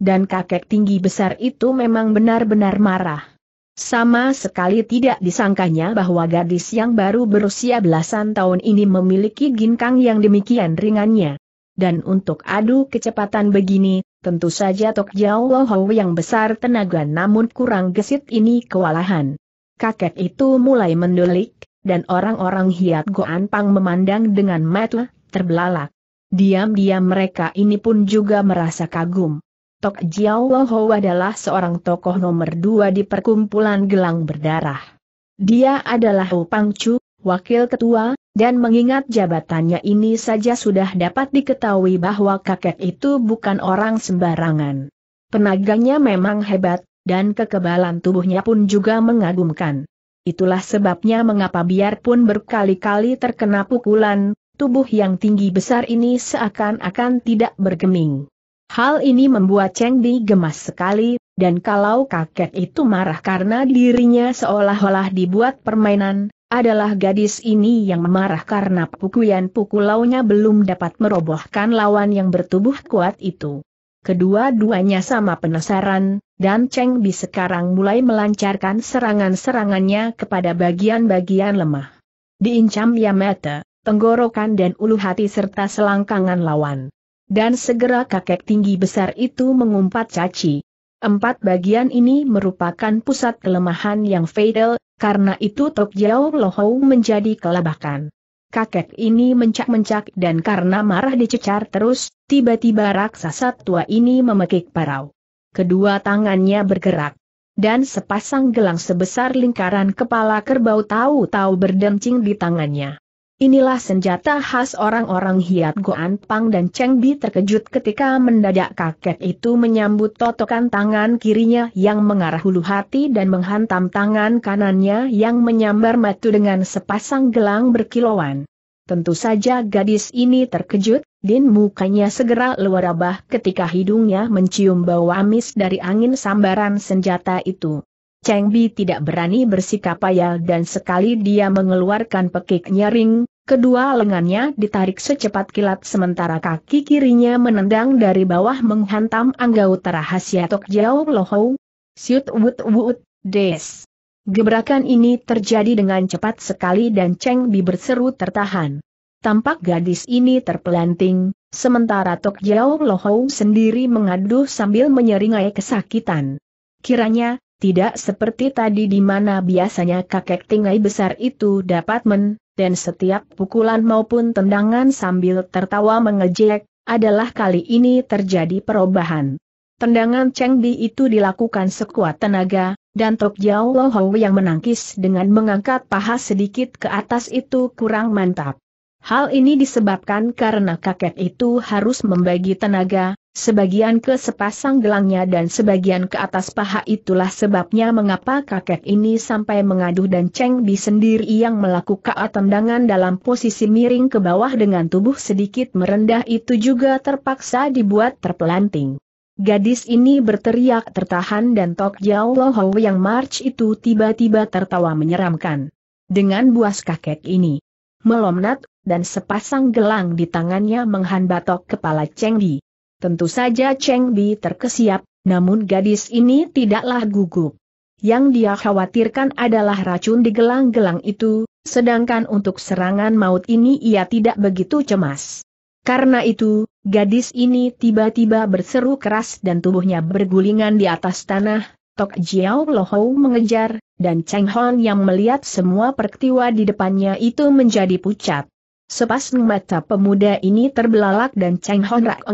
Dan kakek tinggi besar itu memang benar-benar marah. Sama sekali tidak disangkanya bahwa gadis yang baru berusia belasan tahun ini memiliki ginkang yang demikian ringannya. Dan untuk adu kecepatan begini, tentu saja Tok Jiao Loho yang besar tenaga namun kurang gesit ini kewalahan. Kakek itu mulai mendelik, dan orang-orang hiat Goan Pang memandang dengan mata terbelalak. Diam-diam mereka ini pun juga merasa kagum. Tok Jiao Loho adalah seorang tokoh nomor dua di perkumpulan gelang berdarah. Dia adalah Hu Pangcu, wakil ketua, dan mengingat jabatannya ini saja sudah dapat diketahui bahwa kakek itu bukan orang sembarangan. Penaganya memang hebat, dan kekebalan tubuhnya pun juga mengagumkan. Itulah sebabnya mengapa biarpun berkali-kali terkena pukulan, tubuh yang tinggi besar ini seakan-akan tidak bergeming. Hal ini membuat Cheng Di gemas sekali, dan kalau kakek itu marah karena dirinya seolah-olah dibuat permainan, adalah gadis ini yang marah karena pukulan pukulaunya belum dapat merobohkan lawan yang bertubuh kuat itu. Kedua-duanya sama penasaran, dan Cheng Bi sekarang mulai melancarkan serangan-serangannya kepada bagian-bagian lemah. Diincam Yamata, tenggorokan dan ulu hati serta selangkangan lawan dan segera kakek tinggi besar itu mengumpat caci. Empat bagian ini merupakan pusat kelemahan yang fatal, karena itu Tok Jiao Lohou menjadi kelabakan. Kakek ini mencak-mencak dan karena marah dicecar terus, tiba-tiba raksasa tua ini memekik parau. Kedua tangannya bergerak. Dan sepasang gelang sebesar lingkaran kepala kerbau tahu-tahu berdencing di tangannya. Inilah senjata khas orang-orang Hiat Goan Pang dan Cheng Bi terkejut ketika mendadak kakek itu menyambut totokan tangan kirinya yang mengarah hulu hati dan menghantam tangan kanannya yang menyambar matu dengan sepasang gelang berkilauan. Tentu saja gadis ini terkejut, dan mukanya segera abah ketika hidungnya mencium bau amis dari angin sambaran senjata itu. Cheng Bi tidak berani bersikap payah dan sekali dia mengeluarkan pekik nyaring, Kedua lengannya ditarik secepat kilat sementara kaki kirinya menendang dari bawah menghantam angga utara rahasia Tok Jiao Lohou. Siut wut wut, des. Gebrakan ini terjadi dengan cepat sekali dan Cheng Bi berseru tertahan. Tampak gadis ini terpelanting, sementara Tok Jiao Lohou sendiri mengaduh sambil menyeringai kesakitan. Kiranya, tidak seperti tadi di mana biasanya kakek tingai besar itu dapat men dan setiap pukulan maupun tendangan sambil tertawa mengejek, adalah kali ini terjadi perubahan. Tendangan Cheng Bi itu dilakukan sekuat tenaga, dan Tok Jiao Lo Hou yang menangkis dengan mengangkat paha sedikit ke atas itu kurang mantap. Hal ini disebabkan karena kakek itu harus membagi tenaga, sebagian ke sepasang gelangnya dan sebagian ke atas paha itulah sebabnya mengapa kakek ini sampai mengaduh dan Cheng Bi sendiri yang melakukan tendangan dalam posisi miring ke bawah dengan tubuh sedikit merendah itu juga terpaksa dibuat terpelanting. Gadis ini berteriak tertahan dan Tok Jiao Loho yang march itu tiba-tiba tertawa menyeramkan. Dengan buas kakek ini. Melomnat dan sepasang gelang di tangannya menghan batok kepala Cheng Bi. Tentu saja Cheng Bi terkesiap, namun gadis ini tidaklah gugup. Yang dia khawatirkan adalah racun di gelang-gelang itu, sedangkan untuk serangan maut ini ia tidak begitu cemas. Karena itu, gadis ini tiba-tiba berseru keras dan tubuhnya bergulingan di atas tanah, Tok Jiao Lohou mengejar, dan Cheng Hon yang melihat semua peristiwa di depannya itu menjadi pucat. Sepasang mata pemuda ini terbelalak dan Cheng Hon Rak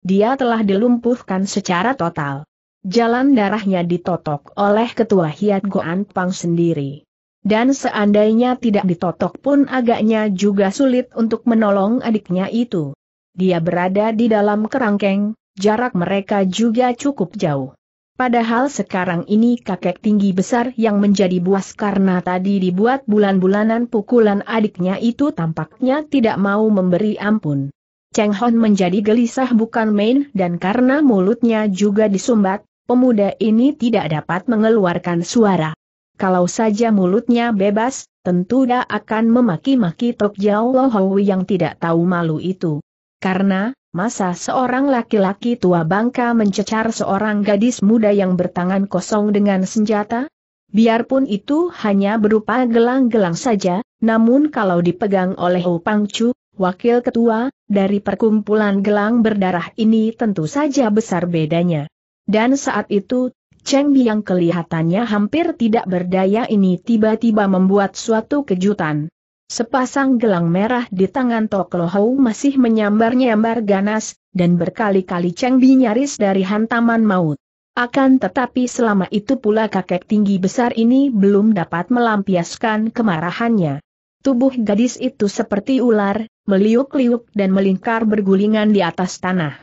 Dia telah dilumpuhkan secara total. Jalan darahnya ditotok oleh ketua Hiat Goan Pang sendiri. Dan seandainya tidak ditotok pun agaknya juga sulit untuk menolong adiknya itu. Dia berada di dalam kerangkeng, jarak mereka juga cukup jauh. Padahal sekarang ini kakek tinggi besar yang menjadi buas karena tadi dibuat bulan-bulanan pukulan adiknya itu tampaknya tidak mau memberi ampun. Cheng Hon menjadi gelisah bukan main dan karena mulutnya juga disumbat, pemuda ini tidak dapat mengeluarkan suara. Kalau saja mulutnya bebas, tentu dia akan memaki-maki Tok Jiao Lohowi yang tidak tahu malu itu. Karena, Masa seorang laki-laki tua bangka mencecar seorang gadis muda yang bertangan kosong dengan senjata? Biarpun itu hanya berupa gelang-gelang saja, namun kalau dipegang oleh Ho Pangcu, wakil ketua, dari perkumpulan gelang berdarah ini tentu saja besar bedanya. Dan saat itu, Cheng Bi yang kelihatannya hampir tidak berdaya ini tiba-tiba membuat suatu kejutan. Sepasang gelang merah di tangan Tok Lohou masih menyambar-nyambar ganas, dan berkali-kali Cheng Bi nyaris dari hantaman maut. Akan tetapi selama itu pula kakek tinggi besar ini belum dapat melampiaskan kemarahannya. Tubuh gadis itu seperti ular, meliuk-liuk dan melingkar bergulingan di atas tanah.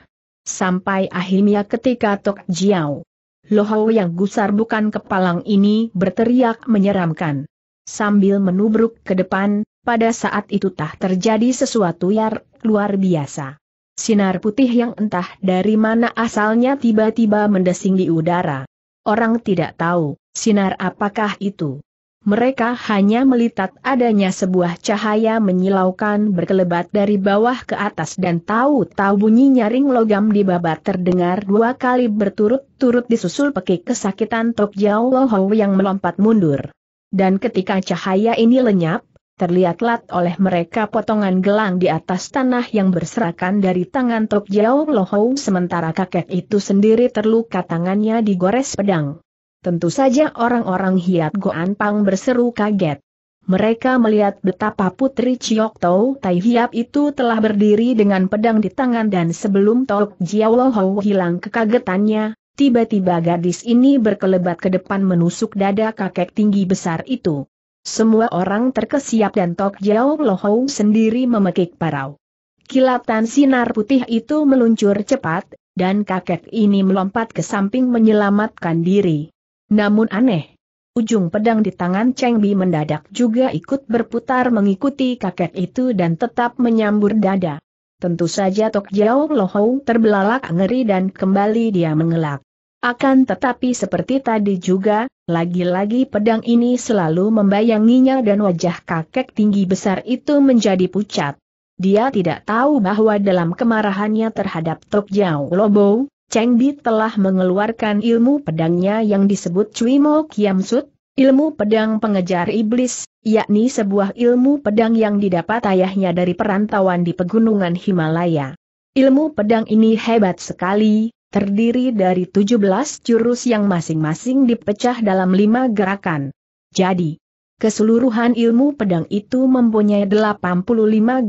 Sampai akhirnya ketika Tok Jiao Lohou yang gusar bukan kepalang ini berteriak menyeramkan. Sambil menubruk ke depan, pada saat itu tak terjadi sesuatu yang luar biasa. Sinar putih yang entah dari mana asalnya tiba-tiba mendesing di udara. Orang tidak tahu, sinar apakah itu. Mereka hanya melihat adanya sebuah cahaya menyilaukan berkelebat dari bawah ke atas dan tahu-tahu bunyi nyaring logam di babat terdengar dua kali berturut-turut disusul pekik kesakitan Tok Jiao yang melompat mundur. Dan ketika cahaya ini lenyap, terlihatlah oleh mereka potongan gelang di atas tanah yang berserakan dari tangan Tok Jiao Lohou sementara kakek itu sendiri terluka tangannya digores pedang. Tentu saja orang-orang hiat Goan Pang berseru kaget. Mereka melihat betapa putri Chiok Tau Tai Hiap itu telah berdiri dengan pedang di tangan dan sebelum Tok Jiao Lohou hilang kekagetannya, tiba-tiba gadis ini berkelebat ke depan menusuk dada kakek tinggi besar itu. Semua orang terkesiap dan Tok Jiao Lohou sendiri memekik parau. Kilatan sinar putih itu meluncur cepat, dan kakek ini melompat ke samping menyelamatkan diri. Namun aneh. Ujung pedang di tangan Cheng Bi mendadak juga ikut berputar mengikuti kakek itu dan tetap menyambur dada. Tentu saja Tok Jiao Lohou terbelalak ngeri dan kembali dia mengelak. Akan tetapi seperti tadi juga, lagi-lagi pedang ini selalu membayanginya dan wajah kakek tinggi besar itu menjadi pucat. Dia tidak tahu bahwa dalam kemarahannya terhadap Tok Jiao Lobo, Cheng Bi telah mengeluarkan ilmu pedangnya yang disebut Cui Mo Kiam Sut, ilmu pedang pengejar iblis, yakni sebuah ilmu pedang yang didapat ayahnya dari perantauan di pegunungan Himalaya. Ilmu pedang ini hebat sekali, terdiri dari 17 jurus yang masing-masing dipecah dalam lima gerakan. Jadi, keseluruhan ilmu pedang itu mempunyai 85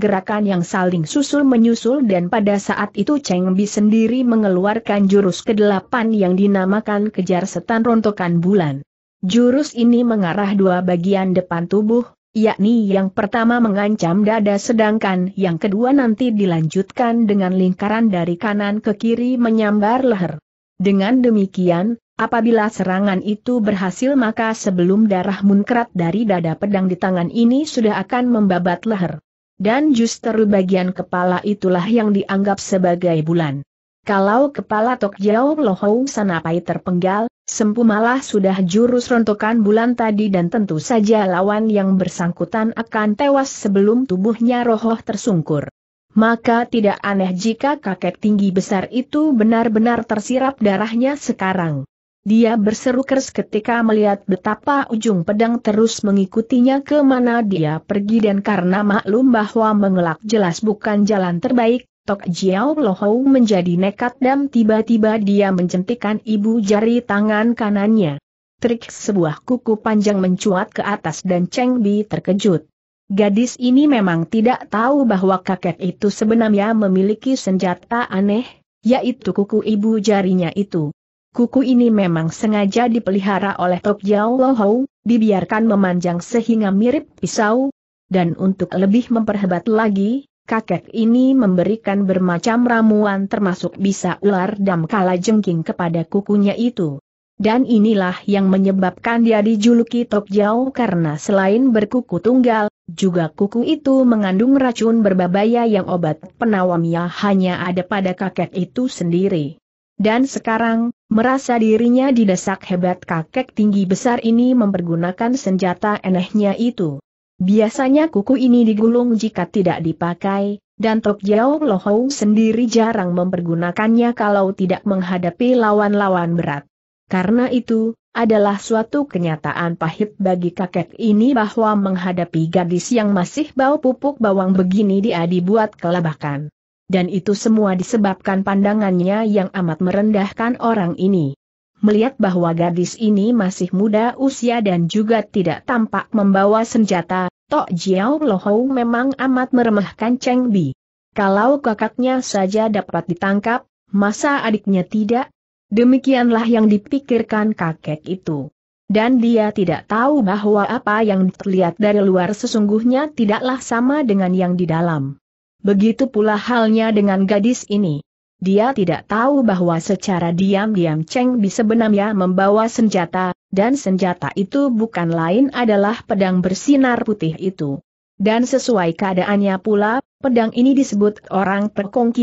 gerakan yang saling susul-menyusul dan pada saat itu Cheng Bi sendiri mengeluarkan jurus ke-8 yang dinamakan kejar setan rontokan bulan. Jurus ini mengarah dua bagian depan tubuh, yakni yang pertama mengancam dada sedangkan yang kedua nanti dilanjutkan dengan lingkaran dari kanan ke kiri menyambar leher. Dengan demikian, apabila serangan itu berhasil maka sebelum darah munkrat dari dada pedang di tangan ini sudah akan membabat leher. Dan justru bagian kepala itulah yang dianggap sebagai bulan. Kalau kepala Tok Jiao Lohong Sanapai terpenggal, sempu malah sudah jurus rontokan bulan tadi dan tentu saja lawan yang bersangkutan akan tewas sebelum tubuhnya rohoh tersungkur. Maka tidak aneh jika kakek tinggi besar itu benar-benar tersirap darahnya sekarang. Dia berseru keras ketika melihat betapa ujung pedang terus mengikutinya kemana dia pergi dan karena maklum bahwa mengelak jelas bukan jalan terbaik, Tok Jiao Lohou menjadi nekat dan tiba-tiba dia menjentikan ibu jari tangan kanannya. Trik sebuah kuku panjang mencuat ke atas dan Cheng Bi terkejut. Gadis ini memang tidak tahu bahwa kakek itu sebenarnya memiliki senjata aneh, yaitu kuku ibu jarinya itu. Kuku ini memang sengaja dipelihara oleh Tok Jiao Lohou, dibiarkan memanjang sehingga mirip pisau, dan untuk lebih memperhebat lagi, kakek ini memberikan bermacam ramuan termasuk bisa ular dan kala jengking kepada kukunya itu. Dan inilah yang menyebabkan dia dijuluki Tok Jau karena selain berkuku tunggal, juga kuku itu mengandung racun berbahaya yang obat penawamnya hanya ada pada kakek itu sendiri. Dan sekarang, merasa dirinya didesak hebat kakek tinggi besar ini mempergunakan senjata enehnya itu. Biasanya kuku ini digulung jika tidak dipakai, dan Tok Jiao Lohou sendiri jarang mempergunakannya kalau tidak menghadapi lawan-lawan berat. Karena itu, adalah suatu kenyataan pahit bagi kakek ini bahwa menghadapi gadis yang masih bau pupuk bawang begini dia dibuat kelabakan. Dan itu semua disebabkan pandangannya yang amat merendahkan orang ini. Melihat bahwa gadis ini masih muda usia dan juga tidak tampak membawa senjata, Tok Jiao Lohou memang amat meremehkan Cheng Bi. Kalau kakaknya saja dapat ditangkap, masa adiknya tidak? Demikianlah yang dipikirkan kakek itu. Dan dia tidak tahu bahwa apa yang terlihat dari luar sesungguhnya tidaklah sama dengan yang di dalam. Begitu pula halnya dengan gadis ini. Dia tidak tahu bahwa secara diam-diam Cheng Bi sebenarnya membawa senjata, dan senjata itu bukan lain adalah pedang bersinar putih itu. Dan sesuai keadaannya pula, pedang ini disebut orang Pekong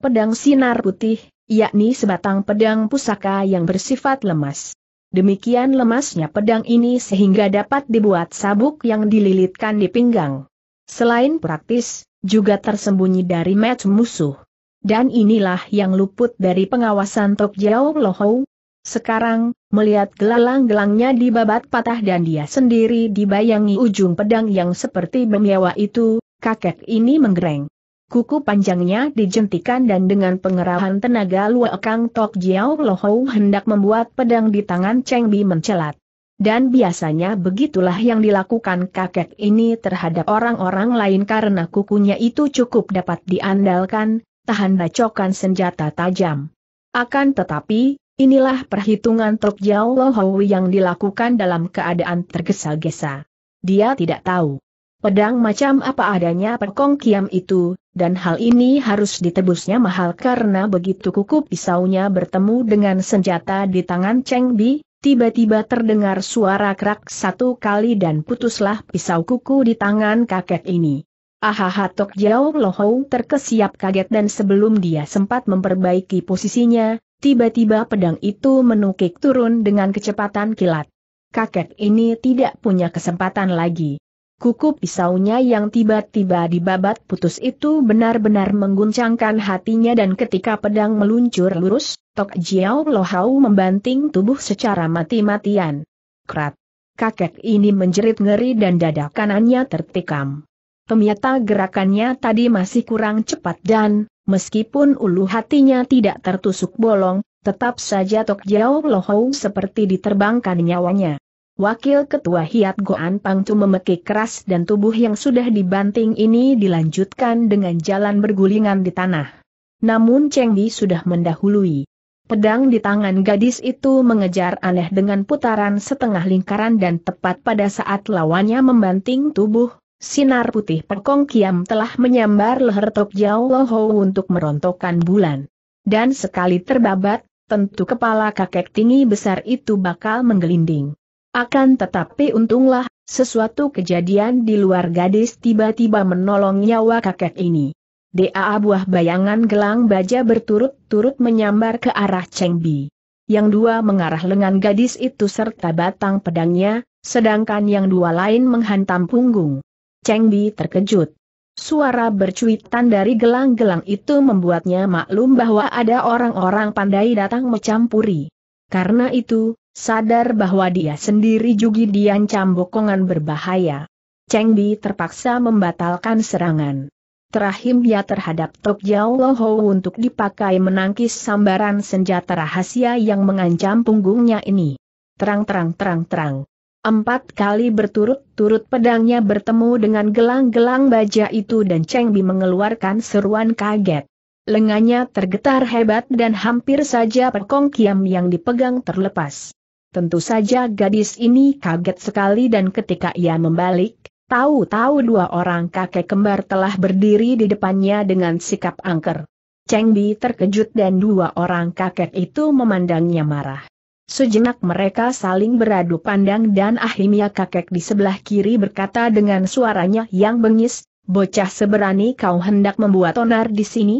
pedang sinar putih, yakni sebatang pedang pusaka yang bersifat lemas. Demikian lemasnya pedang ini sehingga dapat dibuat sabuk yang dililitkan di pinggang. Selain praktis, juga tersembunyi dari match musuh. Dan inilah yang luput dari pengawasan Tok Jiao Lohou, sekarang, melihat gelalang-gelangnya dibabat patah dan dia sendiri dibayangi ujung pedang yang seperti bemyawa itu, kakek ini menggereng. Kuku panjangnya dijentikan dan dengan pengerahan tenaga luar Kang Tok Jiao Lohou hendak membuat pedang di tangan Cheng Bi mencelat. Dan biasanya begitulah yang dilakukan kakek ini terhadap orang-orang lain karena kukunya itu cukup dapat diandalkan, tahan bacokan senjata tajam. Akan tetapi, Inilah perhitungan Tok Jiao Lohowi yang dilakukan dalam keadaan tergesa-gesa. Dia tidak tahu pedang macam apa adanya perkong kiam itu, dan hal ini harus ditebusnya mahal karena begitu kuku pisaunya bertemu dengan senjata di tangan Cheng Bi, tiba-tiba terdengar suara kerak satu kali dan putuslah pisau kuku di tangan kakek ini. Ahaha Tok Jiao Lohou terkesiap kaget dan sebelum dia sempat memperbaiki posisinya, Tiba-tiba pedang itu menukik turun dengan kecepatan kilat. Kakek ini tidak punya kesempatan lagi. Kuku pisaunya yang tiba-tiba dibabat putus itu benar-benar mengguncangkan hatinya dan ketika pedang meluncur lurus, Tok Jiao Lohau membanting tubuh secara mati-matian. Krat. Kakek ini menjerit ngeri dan dada kanannya tertikam. Pemiata gerakannya tadi masih kurang cepat dan, Meskipun ulu hatinya tidak tertusuk bolong, tetap saja Tok Jiao Lohou seperti diterbangkan nyawanya. Wakil Ketua Hiat Goan Pangcu memekik keras dan tubuh yang sudah dibanting ini dilanjutkan dengan jalan bergulingan di tanah. Namun Cheng Bi sudah mendahului. Pedang di tangan gadis itu mengejar aneh dengan putaran setengah lingkaran dan tepat pada saat lawannya membanting tubuh, Sinar putih pengkong kiam telah menyambar leher Tok Jiao Loho untuk merontokkan bulan. Dan sekali terbabat, tentu kepala kakek tinggi besar itu bakal menggelinding. Akan tetapi untunglah, sesuatu kejadian di luar gadis tiba-tiba menolong nyawa kakek ini. DAA buah bayangan gelang baja berturut-turut menyambar ke arah Cheng Bi. Yang dua mengarah lengan gadis itu serta batang pedangnya, sedangkan yang dua lain menghantam punggung. Cheng Bi terkejut. Suara bercuitan dari gelang-gelang itu membuatnya maklum bahwa ada orang-orang pandai datang mencampuri. Karena itu, sadar bahwa dia sendiri juga diancam bokongan berbahaya. Cheng Bi terpaksa membatalkan serangan. ia terhadap Tok Jiao Ho untuk dipakai menangkis sambaran senjata rahasia yang mengancam punggungnya ini. Terang-terang-terang-terang. Empat kali berturut-turut pedangnya bertemu dengan gelang-gelang baja itu dan Cheng Bi mengeluarkan seruan kaget. Lengannya tergetar hebat dan hampir saja perkong kiam yang dipegang terlepas. Tentu saja gadis ini kaget sekali dan ketika ia membalik, tahu-tahu dua orang kakek kembar telah berdiri di depannya dengan sikap angker. Cheng Bi terkejut dan dua orang kakek itu memandangnya marah. Sejenak mereka saling beradu pandang dan akhirnya kakek di sebelah kiri berkata dengan suaranya yang bengis, Bocah seberani kau hendak membuat onar di sini?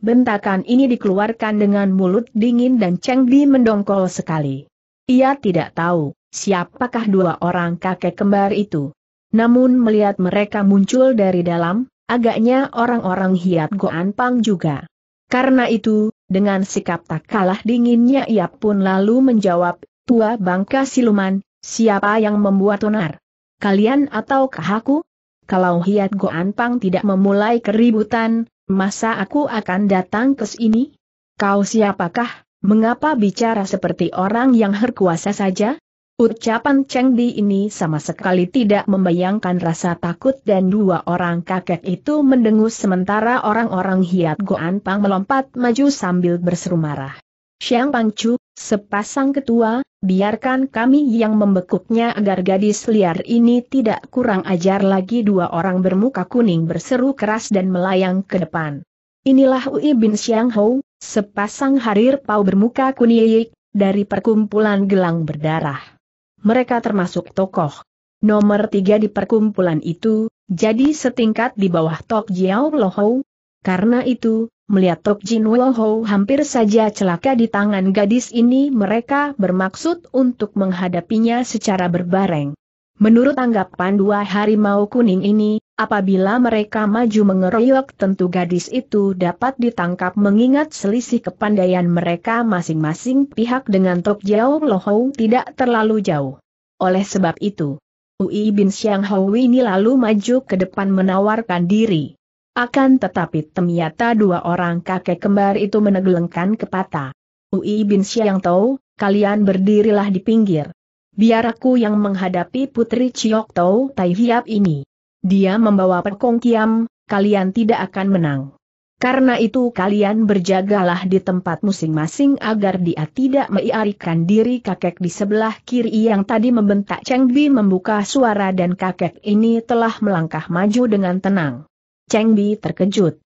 Bentakan ini dikeluarkan dengan mulut dingin dan Cheng mendongkol sekali. Ia tidak tahu, siapakah dua orang kakek kembar itu. Namun melihat mereka muncul dari dalam, agaknya orang-orang Hiat Goan Pang juga. Karena itu, dengan sikap tak kalah dinginnya ia pun lalu menjawab, Tua bangka siluman, siapa yang membuat onar? Kalian atau kahaku? Kalau Hiat pang tidak memulai keributan, masa aku akan datang ke sini? Kau siapakah? Mengapa bicara seperti orang yang berkuasa saja? Ucapan Cheng Di ini sama sekali tidak membayangkan rasa takut dan dua orang kakek itu mendengus sementara orang-orang hiat Goan Pang melompat maju sambil berseru marah. Xiang Chu, sepasang ketua, biarkan kami yang membekuknya agar gadis liar ini tidak kurang ajar lagi dua orang bermuka kuning berseru keras dan melayang ke depan. Inilah Ui Bin Xiang Hou, sepasang harir pau bermuka kuning dari perkumpulan gelang berdarah mereka termasuk tokoh nomor tiga di perkumpulan itu, jadi setingkat di bawah Tok Jiao Lohou. Karena itu, melihat Tok Jin Lohou hampir saja celaka di tangan gadis ini mereka bermaksud untuk menghadapinya secara berbareng. Menurut anggapan dua harimau kuning ini, Apabila mereka maju mengeroyok tentu gadis itu dapat ditangkap mengingat selisih kepandaian mereka masing-masing pihak dengan Tok Jiao Lohou tidak terlalu jauh. Oleh sebab itu, Ui Bin Xiang Hou ini lalu maju ke depan menawarkan diri. Akan tetapi ternyata dua orang kakek kembar itu menegelengkan kepata. Ui Bin Xiang Tau, kalian berdirilah di pinggir. Biar aku yang menghadapi putri Ciok Tau Tai Hiap ini. Dia membawa perkong kiam, kalian tidak akan menang. Karena itu kalian berjagalah di tempat masing-masing agar dia tidak meiarikan diri kakek di sebelah kiri yang tadi membentak Cheng Bi membuka suara dan kakek ini telah melangkah maju dengan tenang. Cheng Bi terkejut.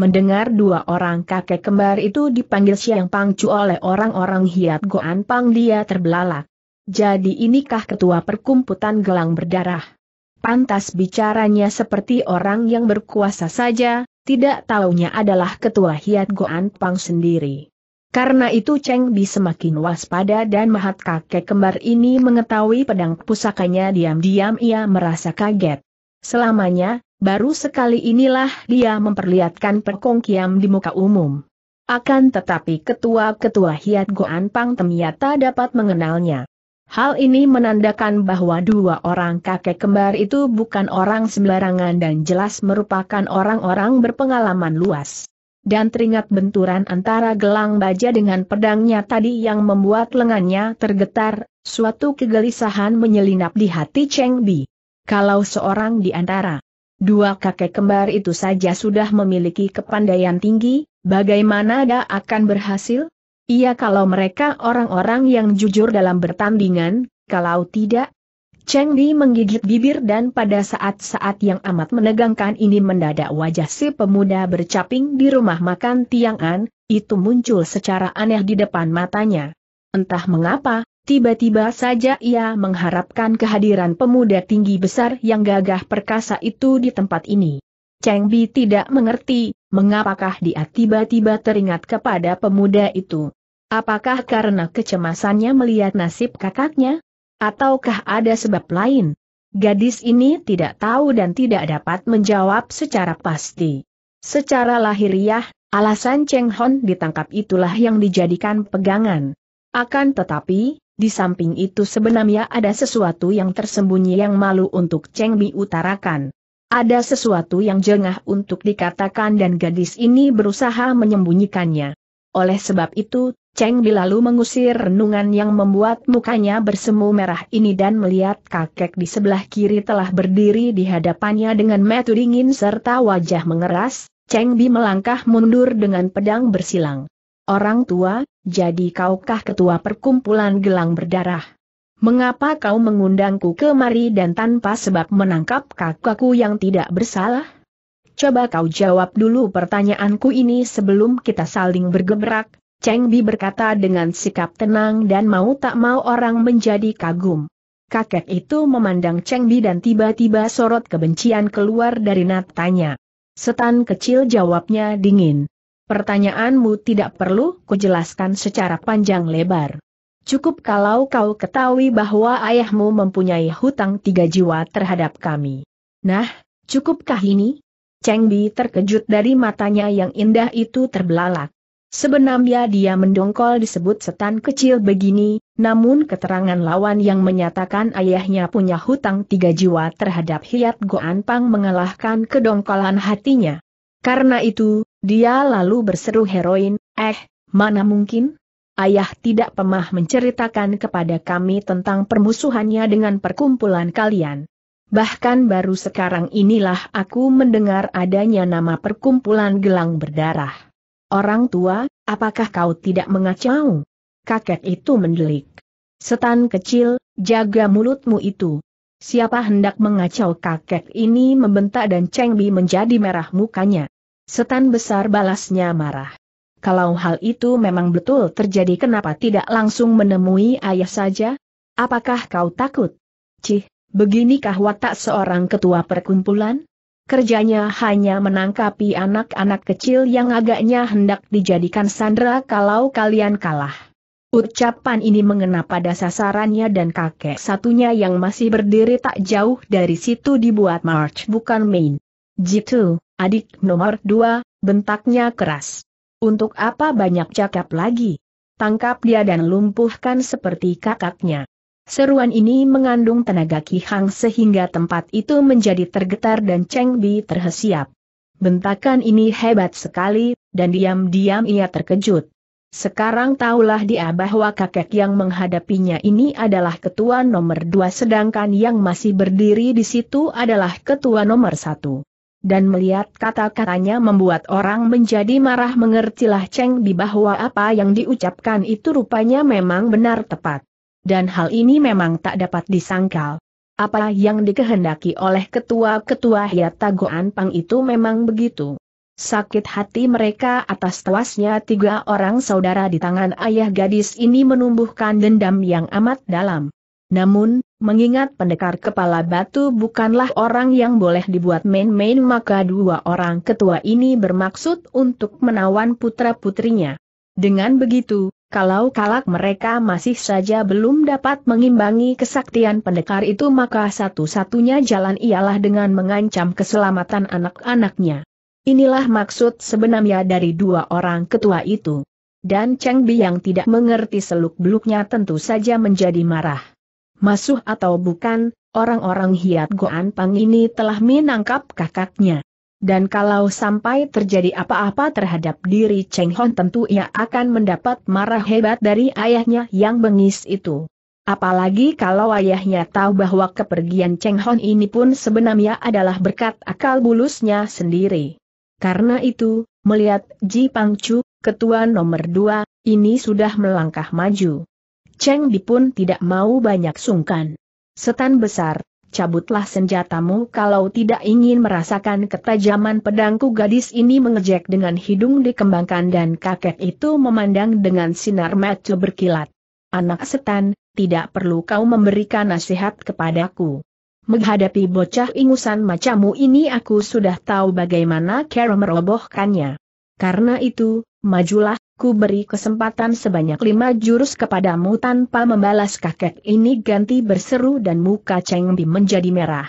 Mendengar dua orang kakek kembar itu dipanggil Siang Pangcu oleh orang-orang Hiat Goan Pang dia terbelalak. Jadi inikah ketua perkumpulan gelang berdarah? Pantas bicaranya seperti orang yang berkuasa saja, tidak taunya adalah ketua Hiat Goan Pang sendiri. Karena itu Cheng Bi semakin waspada dan mahat kakek kembar ini mengetahui pedang pusakanya diam-diam ia merasa kaget. Selamanya, baru sekali inilah dia memperlihatkan perkongkiam di muka umum. Akan tetapi ketua-ketua Hiat Goan Pang ternyata dapat mengenalnya. Hal ini menandakan bahwa dua orang kakek kembar itu bukan orang sembarangan dan jelas merupakan orang-orang berpengalaman luas. Dan teringat benturan antara gelang baja dengan pedangnya tadi yang membuat lengannya tergetar, suatu kegelisahan menyelinap di hati Cheng Bi. Kalau seorang di antara dua kakek kembar itu saja sudah memiliki kepandaian tinggi, bagaimana dia akan berhasil? Iya kalau mereka orang-orang yang jujur dalam bertandingan, kalau tidak, Cheng Di menggigit bibir dan pada saat-saat yang amat menegangkan ini mendadak wajah si pemuda bercaping di rumah makan Tiang'an, itu muncul secara aneh di depan matanya. Entah mengapa, tiba-tiba saja ia mengharapkan kehadiran pemuda tinggi besar yang gagah perkasa itu di tempat ini. Cheng Bi tidak mengerti, mengapakah dia tiba-tiba teringat kepada pemuda itu. Apakah karena kecemasannya melihat nasib kakaknya? Ataukah ada sebab lain? Gadis ini tidak tahu dan tidak dapat menjawab secara pasti. Secara lahiriah, alasan Cheng Hon ditangkap itulah yang dijadikan pegangan. Akan tetapi, di samping itu sebenarnya ada sesuatu yang tersembunyi yang malu untuk Cheng Mi utarakan. Ada sesuatu yang jengah untuk dikatakan dan gadis ini berusaha menyembunyikannya. Oleh sebab itu, Cheng Bi lalu mengusir renungan yang membuat mukanya bersemu merah ini dan melihat kakek di sebelah kiri telah berdiri di hadapannya dengan metu dingin serta wajah mengeras, Cheng Bi melangkah mundur dengan pedang bersilang. Orang tua, jadi kaukah ketua perkumpulan gelang berdarah? Mengapa kau mengundangku kemari dan tanpa sebab menangkap kakakku yang tidak bersalah? Coba kau jawab dulu pertanyaanku ini sebelum kita saling bergebrak, Cheng Bi berkata dengan sikap tenang dan mau tak mau orang menjadi kagum. Kakek itu memandang Cheng Bi dan tiba-tiba sorot kebencian keluar dari natanya. Setan kecil jawabnya dingin. Pertanyaanmu tidak perlu kujelaskan secara panjang lebar. Cukup kalau kau ketahui bahwa ayahmu mempunyai hutang tiga jiwa terhadap kami. Nah, cukupkah ini? Cheng Bi terkejut dari matanya yang indah itu terbelalak. Sebenarnya dia mendongkol disebut setan kecil begini, namun keterangan lawan yang menyatakan ayahnya punya hutang tiga jiwa terhadap Hiat Pang mengalahkan kedongkolan hatinya. Karena itu, dia lalu berseru heroin, eh, mana mungkin? Ayah tidak pemah menceritakan kepada kami tentang permusuhannya dengan perkumpulan kalian. Bahkan baru sekarang inilah aku mendengar adanya nama perkumpulan gelang berdarah. Orang tua, apakah kau tidak mengacau? Kakek itu mendelik. Setan kecil, jaga mulutmu itu. Siapa hendak mengacau kakek ini membentak dan Cheng Bi menjadi merah mukanya. Setan besar balasnya marah. Kalau hal itu memang betul terjadi kenapa tidak langsung menemui ayah saja? Apakah kau takut? Cih, beginikah watak seorang ketua perkumpulan? Kerjanya hanya menangkapi anak-anak kecil yang agaknya hendak dijadikan sandera kalau kalian kalah. Ucapan ini mengena pada sasarannya dan kakek satunya yang masih berdiri tak jauh dari situ dibuat march bukan main. Jitu, adik nomor dua, bentaknya keras. Untuk apa banyak cakap lagi? Tangkap dia dan lumpuhkan seperti kakaknya. Seruan ini mengandung tenaga kihang sehingga tempat itu menjadi tergetar dan Cheng Bi terhesiap. Bentakan ini hebat sekali, dan diam-diam ia terkejut. Sekarang tahulah dia bahwa kakek yang menghadapinya ini adalah ketua nomor dua sedangkan yang masih berdiri di situ adalah ketua nomor satu. Dan melihat kata-katanya membuat orang menjadi marah mengertilah Cheng Bi bahwa apa yang diucapkan itu rupanya memang benar tepat dan hal ini memang tak dapat disangkal. Apa yang dikehendaki oleh ketua-ketua tagoan Pang itu memang begitu. Sakit hati mereka atas tewasnya tiga orang saudara di tangan ayah gadis ini menumbuhkan dendam yang amat dalam. Namun, mengingat pendekar kepala batu bukanlah orang yang boleh dibuat main-main maka dua orang ketua ini bermaksud untuk menawan putra-putrinya. Dengan begitu, kalau kalak mereka masih saja belum dapat mengimbangi kesaktian pendekar itu maka satu-satunya jalan ialah dengan mengancam keselamatan anak-anaknya. Inilah maksud sebenarnya dari dua orang ketua itu. Dan Cheng Bi yang tidak mengerti seluk-beluknya tentu saja menjadi marah. Masuh atau bukan, orang-orang Hiat Goan Pang ini telah menangkap kakaknya. Dan kalau sampai terjadi apa-apa terhadap diri Cheng Hon tentu ia akan mendapat marah hebat dari ayahnya yang bengis itu. Apalagi kalau ayahnya tahu bahwa kepergian Cheng Hon ini pun sebenarnya adalah berkat akal bulusnya sendiri. Karena itu, melihat Ji Pang Chu, ketua nomor dua, ini sudah melangkah maju. Cheng Di pun tidak mau banyak sungkan. Setan besar, cabutlah senjatamu kalau tidak ingin merasakan ketajaman pedangku gadis ini mengejek dengan hidung dikembangkan dan kakek itu memandang dengan sinar mata berkilat. Anak setan, tidak perlu kau memberikan nasihat kepadaku. Menghadapi bocah ingusan macamu ini aku sudah tahu bagaimana cara merobohkannya. Karena itu, majulah, ku beri kesempatan sebanyak lima jurus kepadamu tanpa membalas kakek ini ganti berseru dan muka Cheng Bi menjadi merah.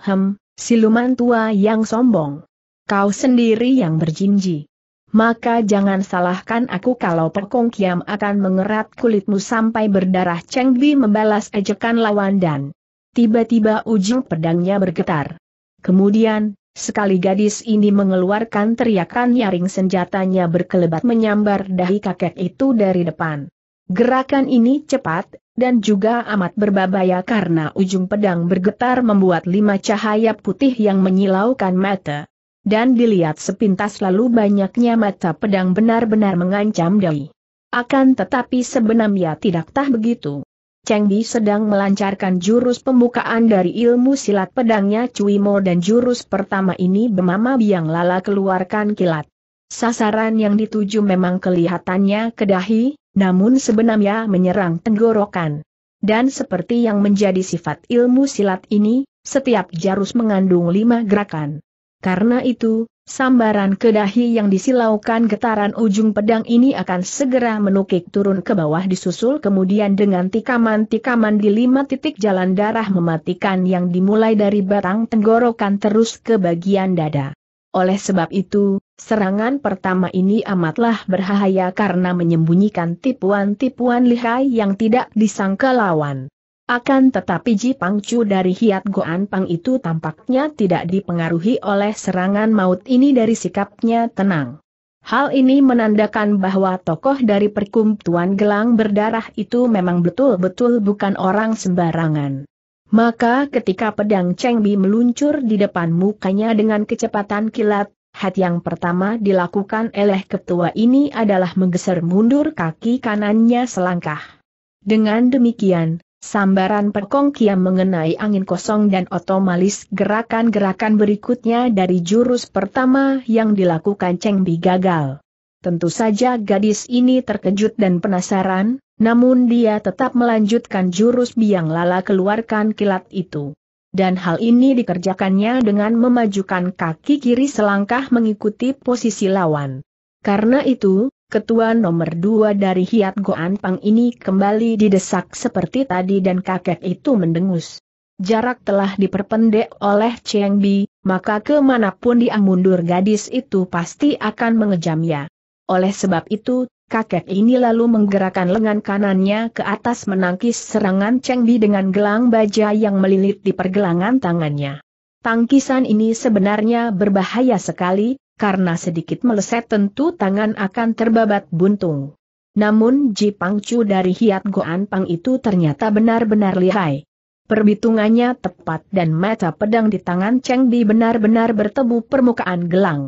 Hem, siluman tua yang sombong. Kau sendiri yang berjinji. Maka jangan salahkan aku kalau Pekong Kiam akan mengerat kulitmu sampai berdarah Cheng Bi membalas ejekan lawan dan tiba-tiba ujung pedangnya bergetar. Kemudian, Sekali gadis ini mengeluarkan teriakan nyaring senjatanya berkelebat menyambar dahi kakek itu dari depan. Gerakan ini cepat, dan juga amat berbahaya karena ujung pedang bergetar membuat lima cahaya putih yang menyilaukan mata. Dan dilihat sepintas lalu banyaknya mata pedang benar-benar mengancam dahi. Akan tetapi sebenarnya tidak tah begitu. Cheng Di sedang melancarkan jurus pembukaan dari ilmu silat pedangnya Cui Mo dan jurus pertama ini Bemama Biang Lala keluarkan kilat. Sasaran yang dituju memang kelihatannya ke dahi, namun sebenarnya menyerang tenggorokan. Dan seperti yang menjadi sifat ilmu silat ini, setiap jarus mengandung lima gerakan. Karena itu, Sambaran ke yang disilaukan getaran ujung pedang ini akan segera menukik turun ke bawah disusul kemudian dengan tikaman-tikaman di lima titik jalan darah mematikan yang dimulai dari batang tenggorokan terus ke bagian dada. Oleh sebab itu, serangan pertama ini amatlah berbahaya karena menyembunyikan tipuan-tipuan lihai yang tidak disangka lawan. Akan tetapi Ji Pangcu dari Hiat Goan Pang itu tampaknya tidak dipengaruhi oleh serangan maut ini dari sikapnya tenang. Hal ini menandakan bahwa tokoh dari perkumpulan gelang berdarah itu memang betul-betul bukan orang sembarangan. Maka ketika pedang Cheng Bi meluncur di depan mukanya dengan kecepatan kilat, Hat yang pertama dilakukan oleh ketua ini adalah menggeser mundur kaki kanannya selangkah. Dengan demikian, Sambaran perkongkian mengenai angin kosong dan otomatis gerakan-gerakan berikutnya dari jurus pertama yang dilakukan Cheng Bi gagal. Tentu saja gadis ini terkejut dan penasaran, namun dia tetap melanjutkan jurus biang lala keluarkan kilat itu dan hal ini dikerjakannya dengan memajukan kaki kiri selangkah mengikuti posisi lawan. Karena itu, ketua nomor dua dari Hiat Goan Pang ini kembali didesak seperti tadi dan kakek itu mendengus. Jarak telah diperpendek oleh Cheng Bi, maka kemanapun dia mundur gadis itu pasti akan mengejamnya. Oleh sebab itu, kakek ini lalu menggerakkan lengan kanannya ke atas menangkis serangan Cheng Bi dengan gelang baja yang melilit di pergelangan tangannya. Tangkisan ini sebenarnya berbahaya sekali, karena sedikit meleset tentu tangan akan terbabat buntung. Namun Ji Pangcu dari Hiat Goan Pang itu ternyata benar-benar lihai. Perbitungannya tepat dan mata pedang di tangan Cheng Bi benar-benar bertemu permukaan gelang.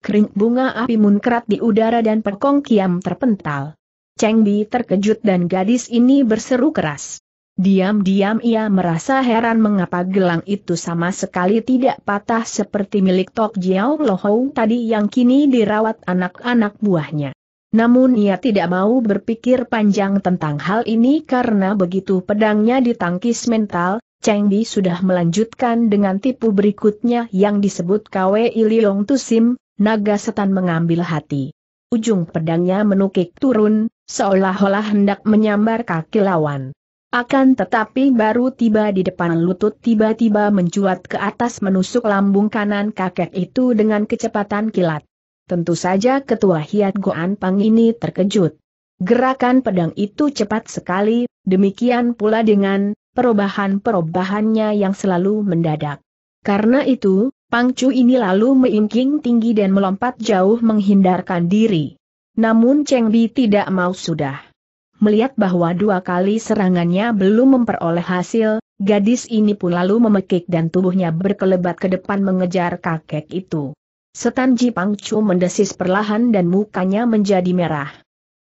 Kering bunga api munkrat di udara dan pekong kiam terpental. Cheng Bi terkejut dan gadis ini berseru keras. Diam-diam ia merasa heran mengapa gelang itu sama sekali tidak patah seperti milik Tok Jiao Lohou tadi yang kini dirawat anak-anak buahnya. Namun ia tidak mau berpikir panjang tentang hal ini karena begitu pedangnya ditangkis mental, Cheng Bi sudah melanjutkan dengan tipu berikutnya yang disebut Kwe Iliong Tusim, naga setan mengambil hati. Ujung pedangnya menukik turun, seolah-olah hendak menyambar kaki lawan. Akan tetapi baru tiba di depan lutut tiba-tiba mencuat ke atas menusuk lambung kanan kakek itu dengan kecepatan kilat. Tentu saja ketua Hiat Goan Pang ini terkejut. Gerakan pedang itu cepat sekali, demikian pula dengan perubahan-perubahannya yang selalu mendadak. Karena itu, pang Chu ini lalu meingking tinggi dan melompat jauh menghindarkan diri. Namun Cheng Bi tidak mau sudah melihat bahwa dua kali serangannya belum memperoleh hasil, gadis ini pun lalu memekik dan tubuhnya berkelebat ke depan mengejar kakek itu. Setan Ji Chu mendesis perlahan dan mukanya menjadi merah.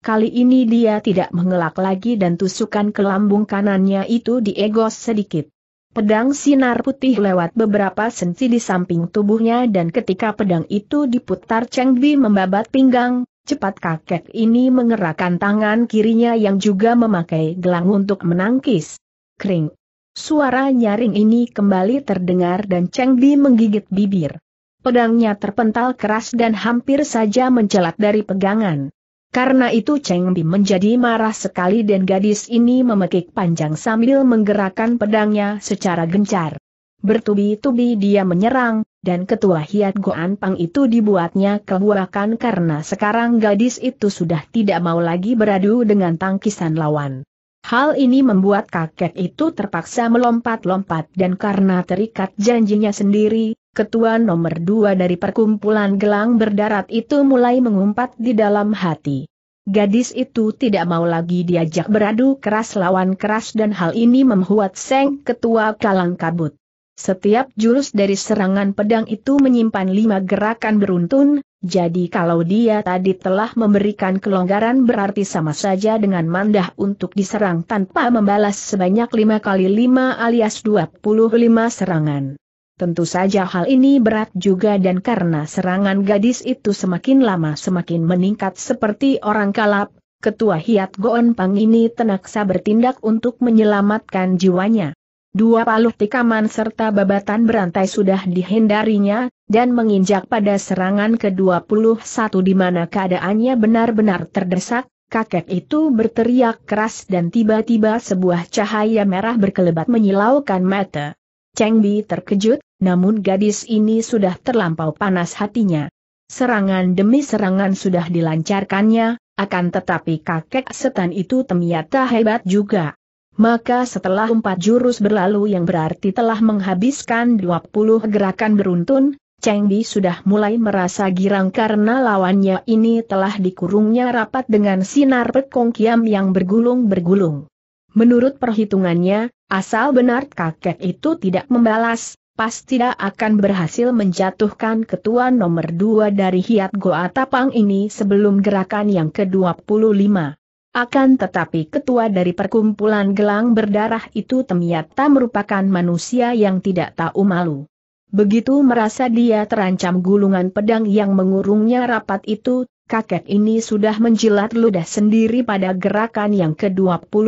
Kali ini dia tidak mengelak lagi dan tusukan ke lambung kanannya itu diegos sedikit. Pedang sinar putih lewat beberapa senti di samping tubuhnya dan ketika pedang itu diputar Cheng Bi membabat pinggang, Cepat kakek ini mengerahkan tangan kirinya yang juga memakai gelang untuk menangkis. Kring. Suara nyaring ini kembali terdengar dan Cheng Bi menggigit bibir. Pedangnya terpental keras dan hampir saja mencelat dari pegangan. Karena itu Cheng Bi menjadi marah sekali dan gadis ini memekik panjang sambil menggerakkan pedangnya secara gencar. Bertubi-tubi dia menyerang, dan ketua Hiat Goan Pang itu dibuatnya keluakan karena sekarang gadis itu sudah tidak mau lagi beradu dengan tangkisan lawan. Hal ini membuat kakek itu terpaksa melompat-lompat dan karena terikat janjinya sendiri, ketua nomor dua dari perkumpulan gelang berdarat itu mulai mengumpat di dalam hati. Gadis itu tidak mau lagi diajak beradu keras lawan keras dan hal ini membuat Seng Ketua kalang kabut. Setiap jurus dari serangan pedang itu menyimpan lima gerakan beruntun, jadi kalau dia tadi telah memberikan kelonggaran berarti sama saja dengan mandah untuk diserang tanpa membalas sebanyak lima kali lima alias dua puluh lima serangan. Tentu saja hal ini berat juga dan karena serangan gadis itu semakin lama semakin meningkat seperti orang kalap, ketua Hiat Goon Pang ini tenaksa bertindak untuk menyelamatkan jiwanya. Dua paluh tikaman serta babatan berantai sudah dihindarinya, dan menginjak pada serangan ke-21 di mana keadaannya benar-benar terdesak, kakek itu berteriak keras dan tiba-tiba sebuah cahaya merah berkelebat menyilaukan mata. Cheng Bi terkejut, namun gadis ini sudah terlampau panas hatinya. Serangan demi serangan sudah dilancarkannya, akan tetapi kakek setan itu ternyata hebat juga. Maka setelah empat jurus berlalu yang berarti telah menghabiskan 20 gerakan beruntun, Cheng Bi sudah mulai merasa girang karena lawannya ini telah dikurungnya rapat dengan sinar pekong kiam yang bergulung-bergulung. Menurut perhitungannya, asal benar kakek itu tidak membalas, pas tidak akan berhasil menjatuhkan ketua nomor dua dari Hiat Goa Tapang ini sebelum gerakan yang ke-25. Akan tetapi ketua dari perkumpulan gelang berdarah itu ternyata merupakan manusia yang tidak tahu malu. Begitu merasa dia terancam gulungan pedang yang mengurungnya rapat itu, kakek ini sudah menjilat ludah sendiri pada gerakan yang ke-21.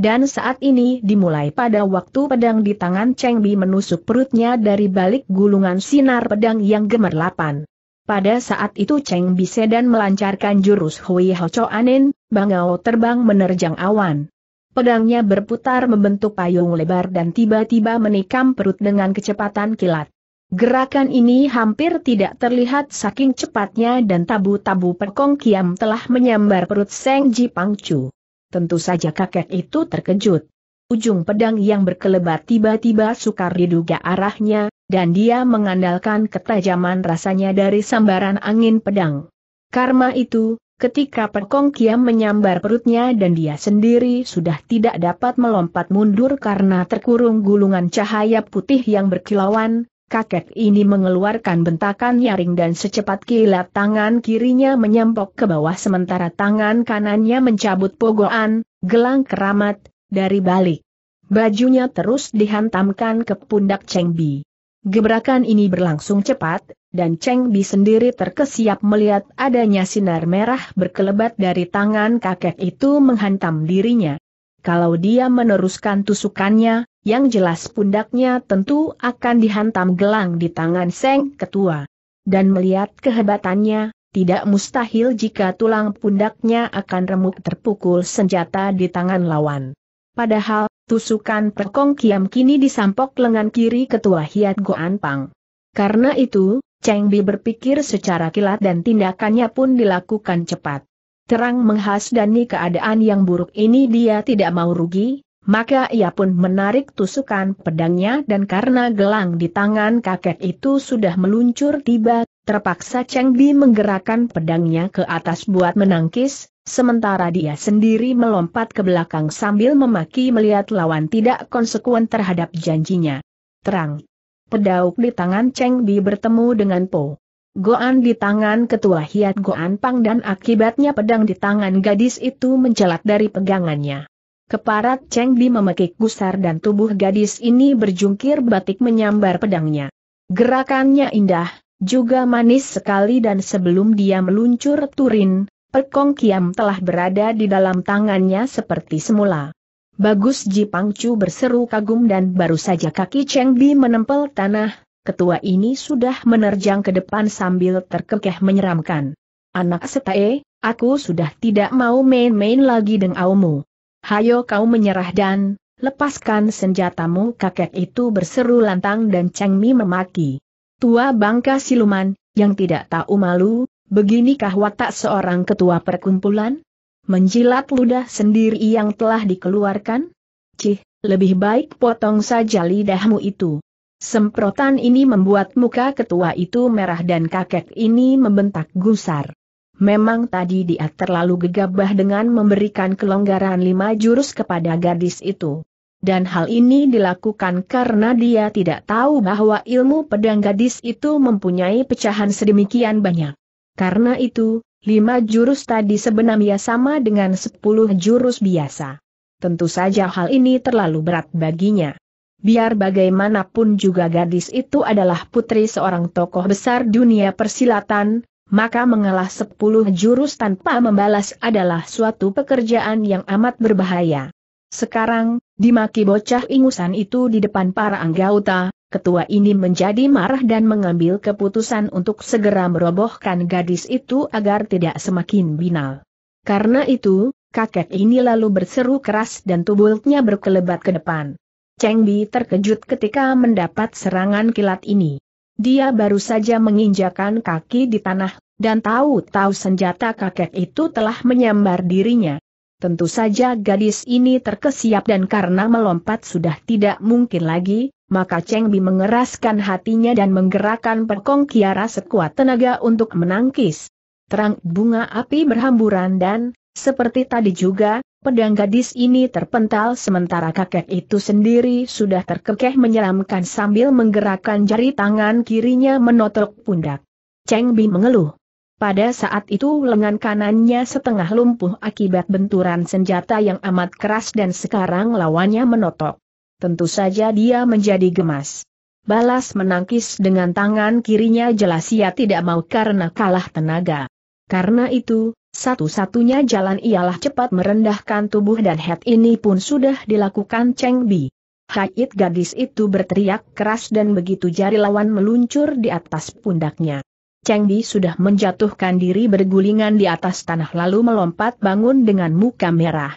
Dan saat ini dimulai pada waktu pedang di tangan Cheng Bi menusuk perutnya dari balik gulungan sinar pedang yang gemerlapan. Pada saat itu Cheng Bi sedan melancarkan jurus Hui Ho Cho Anin, Bangau terbang menerjang awan. Pedangnya berputar membentuk payung lebar dan tiba-tiba menikam perut dengan kecepatan kilat. Gerakan ini hampir tidak terlihat saking cepatnya dan tabu-tabu perkong kiam telah menyambar perut Seng Ji Pangcu. Tentu saja kakek itu terkejut. Ujung pedang yang berkelebat tiba-tiba sukar diduga arahnya, dan dia mengandalkan ketajaman rasanya dari sambaran angin pedang. Karma itu, Ketika Pekong Kiam menyambar perutnya dan dia sendiri sudah tidak dapat melompat mundur karena terkurung gulungan cahaya putih yang berkilauan, kakek ini mengeluarkan bentakan nyaring dan secepat kilat tangan kirinya menyempok ke bawah sementara tangan kanannya mencabut pogoan, gelang keramat, dari balik. Bajunya terus dihantamkan ke pundak Cheng Bi. Gebrakan ini berlangsung cepat, dan Cheng Bi sendiri terkesiap melihat adanya sinar merah berkelebat dari tangan kakek itu menghantam dirinya. Kalau dia meneruskan tusukannya, yang jelas pundaknya tentu akan dihantam gelang di tangan Seng Ketua. Dan melihat kehebatannya, tidak mustahil jika tulang pundaknya akan remuk terpukul senjata di tangan lawan. Padahal, tusukan Pekong Kiam kini disampok lengan kiri ketua Hiat Goan Pang. Karena itu, Cheng Bi berpikir secara kilat dan tindakannya pun dilakukan cepat. Terang menghasdani keadaan yang buruk ini dia tidak mau rugi, maka ia pun menarik tusukan pedangnya dan karena gelang di tangan kakek itu sudah meluncur tiba, terpaksa Cheng Bi menggerakkan pedangnya ke atas buat menangkis, sementara dia sendiri melompat ke belakang sambil memaki melihat lawan tidak konsekuen terhadap janjinya. Terang. Pedauk di tangan Cheng Bi bertemu dengan Po. Goan di tangan ketua Hiat Goan Pang dan akibatnya pedang di tangan gadis itu mencelat dari pegangannya. Keparat Cheng Bi memekik gusar dan tubuh gadis ini berjungkir batik menyambar pedangnya. Gerakannya indah, juga manis sekali dan sebelum dia meluncur turin, Pekong Kiam telah berada di dalam tangannya seperti semula. Bagus Ji Pangcu berseru kagum dan baru saja kaki Cheng Bi menempel tanah, ketua ini sudah menerjang ke depan sambil terkekeh menyeramkan. Anak setae, aku sudah tidak mau main-main lagi dengan kamu. Hayo kau menyerah dan, lepaskan senjatamu kakek itu berseru lantang dan Cheng Mi memaki. Tua bangka siluman, yang tidak tahu malu, Beginikah watak seorang ketua perkumpulan? Menjilat ludah sendiri yang telah dikeluarkan? Cih, lebih baik potong saja lidahmu itu. Semprotan ini membuat muka ketua itu merah dan kakek ini membentak gusar. Memang tadi dia terlalu gegabah dengan memberikan kelonggaran lima jurus kepada gadis itu. Dan hal ini dilakukan karena dia tidak tahu bahwa ilmu pedang gadis itu mempunyai pecahan sedemikian banyak. Karena itu, lima jurus tadi sebenarnya sama dengan sepuluh jurus biasa. Tentu saja hal ini terlalu berat baginya. Biar bagaimanapun juga gadis itu adalah putri seorang tokoh besar dunia persilatan, maka mengalah sepuluh jurus tanpa membalas adalah suatu pekerjaan yang amat berbahaya. Sekarang, dimaki bocah ingusan itu di depan para anggota, ketua ini menjadi marah dan mengambil keputusan untuk segera merobohkan gadis itu agar tidak semakin binal. Karena itu, kakek ini lalu berseru keras dan tubuhnya berkelebat ke depan. Cheng Bi terkejut ketika mendapat serangan kilat ini. Dia baru saja menginjakan kaki di tanah, dan tahu-tahu senjata kakek itu telah menyambar dirinya. Tentu saja gadis ini terkesiap dan karena melompat sudah tidak mungkin lagi, maka Cheng Bi mengeraskan hatinya dan menggerakkan perkong kiara sekuat tenaga untuk menangkis. Terang bunga api berhamburan dan, seperti tadi juga, pedang gadis ini terpental sementara kakek itu sendiri sudah terkekeh menyelamkan sambil menggerakkan jari tangan kirinya menotok pundak. Cheng Bi mengeluh. Pada saat itu lengan kanannya setengah lumpuh akibat benturan senjata yang amat keras dan sekarang lawannya menotok tentu saja dia menjadi gemas. Balas menangkis dengan tangan kirinya jelas ia tidak mau karena kalah tenaga. Karena itu, satu-satunya jalan ialah cepat merendahkan tubuh dan head ini pun sudah dilakukan Cheng Bi. Haid gadis itu berteriak keras dan begitu jari lawan meluncur di atas pundaknya. Cheng Bi sudah menjatuhkan diri bergulingan di atas tanah lalu melompat bangun dengan muka merah.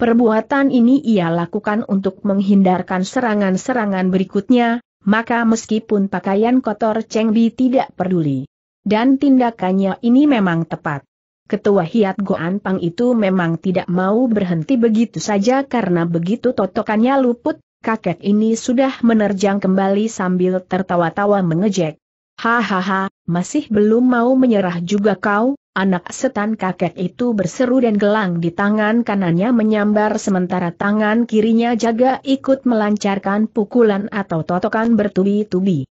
Perbuatan ini ia lakukan untuk menghindarkan serangan-serangan berikutnya, maka meskipun pakaian kotor Cheng Bi tidak peduli. Dan tindakannya ini memang tepat. Ketua Hiat Goan Pang itu memang tidak mau berhenti begitu saja karena begitu totokannya luput, kakek ini sudah menerjang kembali sambil tertawa-tawa mengejek. Hahaha, masih belum mau menyerah juga kau, Anak setan kakek itu berseru dan gelang di tangan kanannya menyambar sementara tangan kirinya jaga ikut melancarkan pukulan atau totokan bertubi-tubi.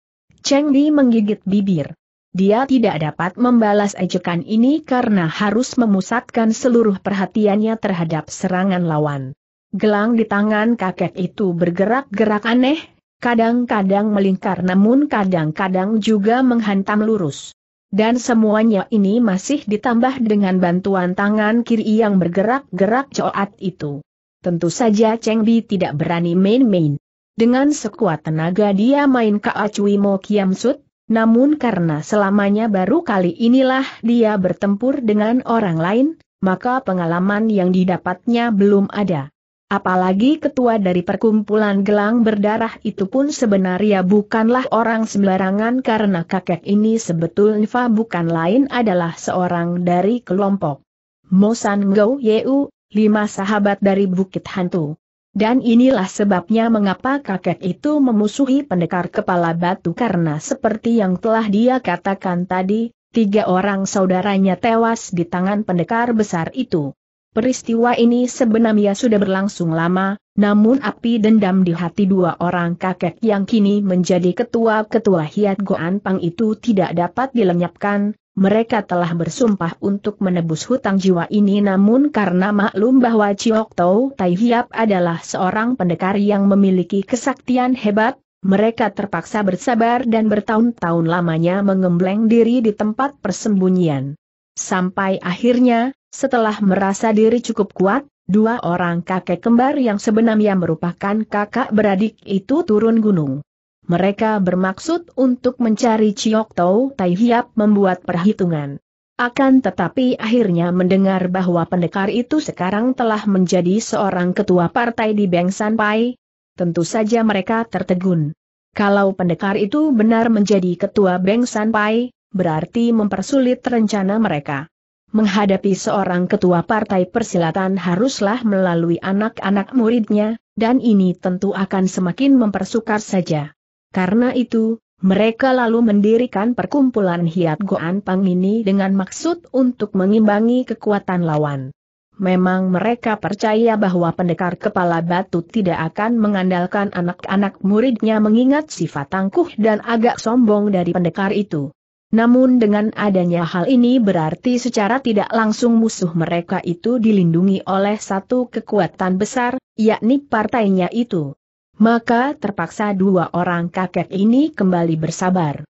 Cheng Di menggigit bibir. Dia tidak dapat membalas ejekan ini karena harus memusatkan seluruh perhatiannya terhadap serangan lawan. Gelang di tangan kakek itu bergerak-gerak aneh, kadang-kadang melingkar namun kadang-kadang juga menghantam lurus. Dan semuanya ini masih ditambah dengan bantuan tangan kiri yang bergerak-gerak coat itu. Tentu saja Cheng Bi tidak berani main-main. Dengan sekuat tenaga dia main ke Acui Mo Kiam Sut, namun karena selamanya baru kali inilah dia bertempur dengan orang lain, maka pengalaman yang didapatnya belum ada. Apalagi ketua dari perkumpulan gelang berdarah itu pun sebenarnya bukanlah orang sembarangan karena kakek ini sebetulnya bukan lain adalah seorang dari kelompok Mosan Gou Yeu, lima sahabat dari Bukit Hantu. Dan inilah sebabnya mengapa kakek itu memusuhi pendekar kepala batu karena seperti yang telah dia katakan tadi, tiga orang saudaranya tewas di tangan pendekar besar itu. Peristiwa ini sebenarnya sudah berlangsung lama, namun api dendam di hati dua orang kakek yang kini menjadi ketua-ketua Hiat Goan Pang itu tidak dapat dilenyapkan, mereka telah bersumpah untuk menebus hutang jiwa ini namun karena maklum bahwa Chiok Tau Tai Hiap adalah seorang pendekar yang memiliki kesaktian hebat, mereka terpaksa bersabar dan bertahun-tahun lamanya mengembleng diri di tempat persembunyian. Sampai akhirnya, setelah merasa diri cukup kuat, dua orang kakek kembar yang sebenarnya merupakan kakak beradik itu turun gunung. Mereka bermaksud untuk mencari Ciok Tau Tai Hiap membuat perhitungan. Akan tetapi akhirnya mendengar bahwa pendekar itu sekarang telah menjadi seorang ketua partai di Bengsan Pai, tentu saja mereka tertegun. Kalau pendekar itu benar menjadi ketua Bengsan Pai, berarti mempersulit rencana mereka. Menghadapi seorang ketua partai persilatan haruslah melalui anak-anak muridnya, dan ini tentu akan semakin mempersukar saja. Karena itu, mereka lalu mendirikan perkumpulan Hiat Goan Pang ini dengan maksud untuk mengimbangi kekuatan lawan. Memang mereka percaya bahwa pendekar kepala batu tidak akan mengandalkan anak-anak muridnya mengingat sifat tangguh dan agak sombong dari pendekar itu. Namun dengan adanya hal ini berarti secara tidak langsung musuh mereka itu dilindungi oleh satu kekuatan besar, yakni partainya itu. Maka terpaksa dua orang kakek ini kembali bersabar.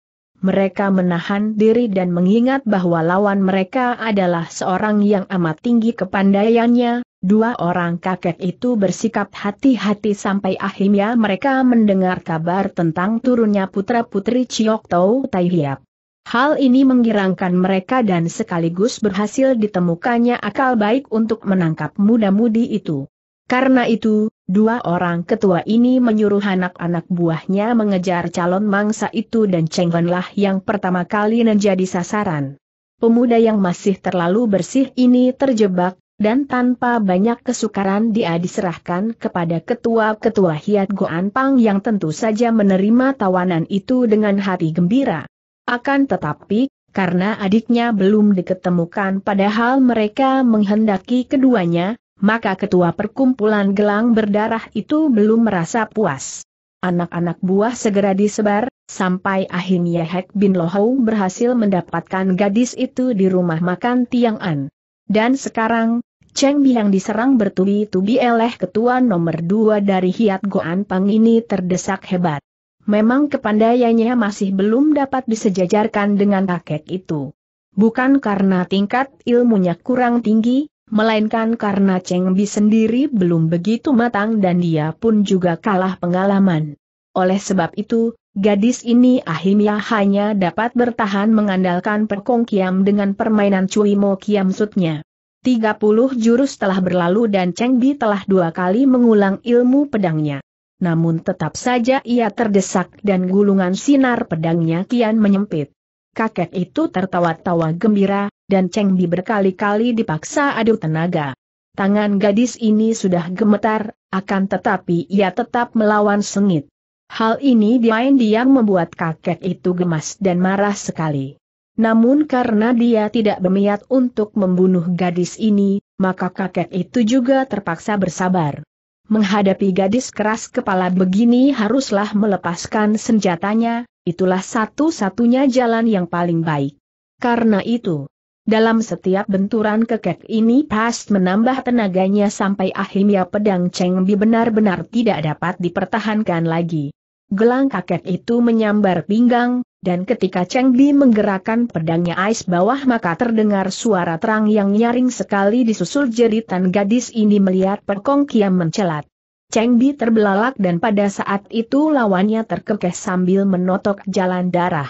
Mereka menahan diri dan mengingat bahwa lawan mereka adalah seorang yang amat tinggi kepandaiannya. Dua orang kakek itu bersikap hati-hati sampai akhirnya mereka mendengar kabar tentang turunnya putra-putri Chiok Tau Tai Hiap. Hal ini menggirangkan mereka dan sekaligus berhasil ditemukannya akal baik untuk menangkap muda-mudi itu. Karena itu, dua orang ketua ini menyuruh anak-anak buahnya mengejar calon mangsa itu dan Cheng Wen yang pertama kali menjadi sasaran. Pemuda yang masih terlalu bersih ini terjebak, dan tanpa banyak kesukaran dia diserahkan kepada ketua-ketua Hiat Goan Pang yang tentu saja menerima tawanan itu dengan hati gembira. Akan tetapi, karena adiknya belum diketemukan padahal mereka menghendaki keduanya, maka ketua perkumpulan gelang berdarah itu belum merasa puas. Anak-anak buah segera disebar, sampai akhirnya Hek Bin Lohou berhasil mendapatkan gadis itu di rumah makan Tiang An. Dan sekarang, Cheng Biang diserang bertubi-tubi oleh ketua nomor dua dari Hiat Goan Pang ini terdesak hebat. Memang kepandaiannya masih belum dapat disejajarkan dengan kakek itu. Bukan karena tingkat ilmunya kurang tinggi, melainkan karena Cheng Bi sendiri belum begitu matang dan dia pun juga kalah pengalaman. Oleh sebab itu, gadis ini akhirnya hanya dapat bertahan mengandalkan perkong kiam dengan permainan cuy mo kiam sutnya. 30 jurus telah berlalu dan Cheng Bi telah dua kali mengulang ilmu pedangnya namun tetap saja ia terdesak dan gulungan sinar pedangnya kian menyempit. Kakek itu tertawa-tawa gembira, dan Cheng Bi berkali-kali dipaksa adu tenaga. Tangan gadis ini sudah gemetar, akan tetapi ia tetap melawan sengit. Hal ini diam-diam membuat kakek itu gemas dan marah sekali. Namun karena dia tidak berniat untuk membunuh gadis ini, maka kakek itu juga terpaksa bersabar. Menghadapi gadis keras kepala begini haruslah melepaskan senjatanya, itulah satu-satunya jalan yang paling baik. Karena itu, dalam setiap benturan kekek ini Pas menambah tenaganya sampai akhirnya pedang Cheng Bi benar-benar tidak dapat dipertahankan lagi. Gelang kakek itu menyambar pinggang, dan ketika Cheng Bi menggerakkan pedangnya ais bawah maka terdengar suara terang yang nyaring sekali disusul jeritan gadis ini melihat perkong kiam mencelat. Cheng Bi terbelalak dan pada saat itu lawannya terkekeh sambil menotok jalan darah.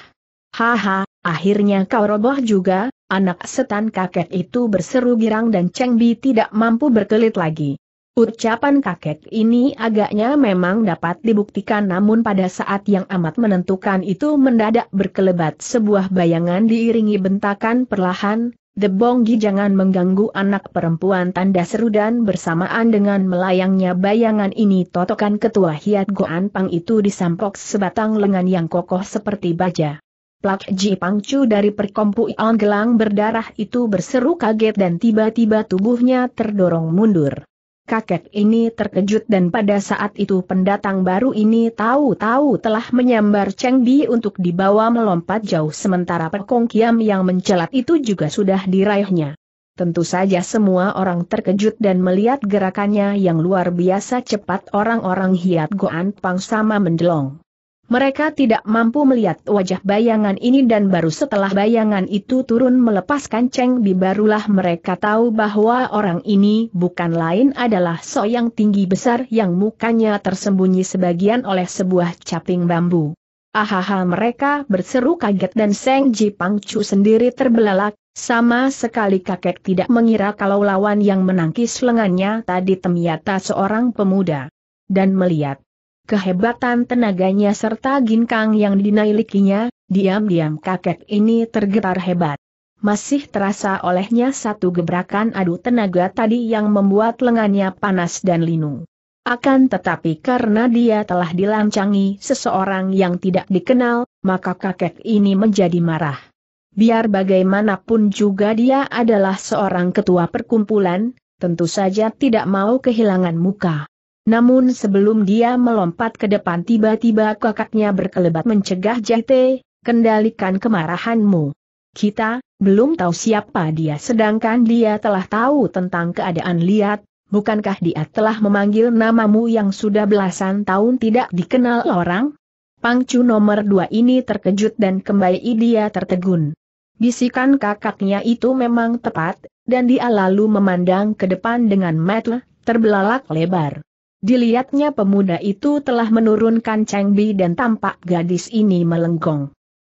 Haha, akhirnya kau roboh juga, anak setan kakek itu berseru girang dan Cheng Bi tidak mampu berkelit lagi. Ucapan kakek ini agaknya memang dapat dibuktikan namun pada saat yang amat menentukan itu mendadak berkelebat sebuah bayangan diiringi bentakan perlahan, The Bonggi jangan mengganggu anak perempuan tanda seru dan bersamaan dengan melayangnya bayangan ini totokan ketua Hiat Goan Pang itu disampok sebatang lengan yang kokoh seperti baja. Plak Ji Pangcu dari perkompuan gelang berdarah itu berseru kaget dan tiba-tiba tubuhnya terdorong mundur. Kakek ini terkejut dan pada saat itu pendatang baru ini tahu-tahu telah menyambar Cheng Bi untuk dibawa melompat jauh sementara Pekong Kiam yang mencelat itu juga sudah diraihnya. Tentu saja semua orang terkejut dan melihat gerakannya yang luar biasa cepat orang-orang hiat Goan Pang sama mendelong. Mereka tidak mampu melihat wajah bayangan ini dan baru setelah bayangan itu turun melepaskan Cheng Bi barulah mereka tahu bahwa orang ini bukan lain adalah So yang tinggi besar yang mukanya tersembunyi sebagian oleh sebuah caping bambu. Ahaha mereka berseru kaget dan Seng Ji Pangcu sendiri terbelalak, sama sekali kakek tidak mengira kalau lawan yang menangkis lengannya tadi temiata seorang pemuda. Dan melihat Kehebatan tenaganya serta ginkang yang dinailikinya, diam-diam kakek ini tergetar hebat. Masih terasa olehnya satu gebrakan adu tenaga tadi yang membuat lengannya panas dan linu. Akan tetapi karena dia telah dilancangi seseorang yang tidak dikenal, maka kakek ini menjadi marah. Biar bagaimanapun juga dia adalah seorang ketua perkumpulan, tentu saja tidak mau kehilangan muka. Namun sebelum dia melompat ke depan tiba-tiba kakaknya berkelebat mencegah Jete, kendalikan kemarahanmu. Kita, belum tahu siapa dia sedangkan dia telah tahu tentang keadaan liat, bukankah dia telah memanggil namamu yang sudah belasan tahun tidak dikenal orang? Pangcu nomor dua ini terkejut dan kembali dia tertegun. Bisikan kakaknya itu memang tepat, dan dia lalu memandang ke depan dengan mata terbelalak lebar. Dilihatnya pemuda itu telah menurunkan Cheng Bi dan tampak gadis ini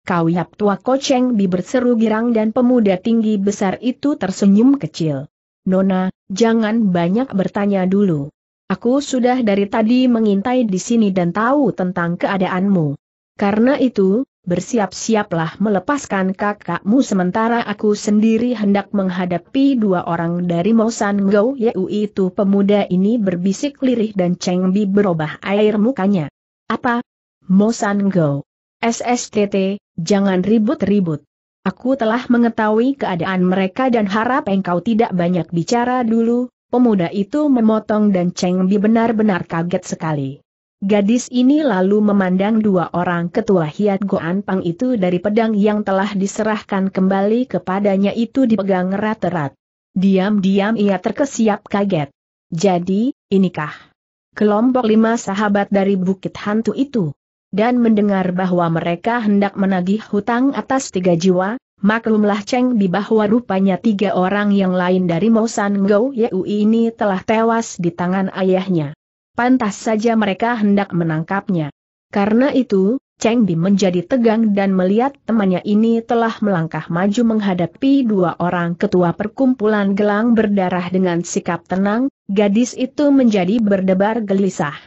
Kau yap tua Ko Cheng Bi berseru girang dan pemuda tinggi besar itu tersenyum kecil. Nona, jangan banyak bertanya dulu. Aku sudah dari tadi mengintai di sini dan tahu tentang keadaanmu. Karena itu, bersiap-siaplah melepaskan kakakmu sementara aku sendiri hendak menghadapi dua orang dari Mosan Gou. Yeu itu pemuda ini berbisik lirih dan Cheng Bi berubah air mukanya. Apa? Mosan Gou. SSTT, jangan ribut-ribut. Aku telah mengetahui keadaan mereka dan harap engkau tidak banyak bicara dulu, pemuda itu memotong dan Cheng Bi benar-benar kaget sekali. Gadis ini lalu memandang dua orang ketua Hiat Goan Pang itu dari pedang yang telah diserahkan kembali kepadanya itu dipegang erat-erat. Diam-diam ia terkesiap kaget. Jadi, inikah kelompok lima sahabat dari Bukit Hantu itu? Dan mendengar bahwa mereka hendak menagih hutang atas tiga jiwa, maklumlah Cheng di bahwa rupanya tiga orang yang lain dari Mosan Gou Yeu ini telah tewas di tangan ayahnya. Pantas saja mereka hendak menangkapnya. Karena itu, Cheng Bi menjadi tegang dan melihat temannya ini telah melangkah maju menghadapi dua orang ketua perkumpulan gelang berdarah dengan sikap tenang, gadis itu menjadi berdebar gelisah.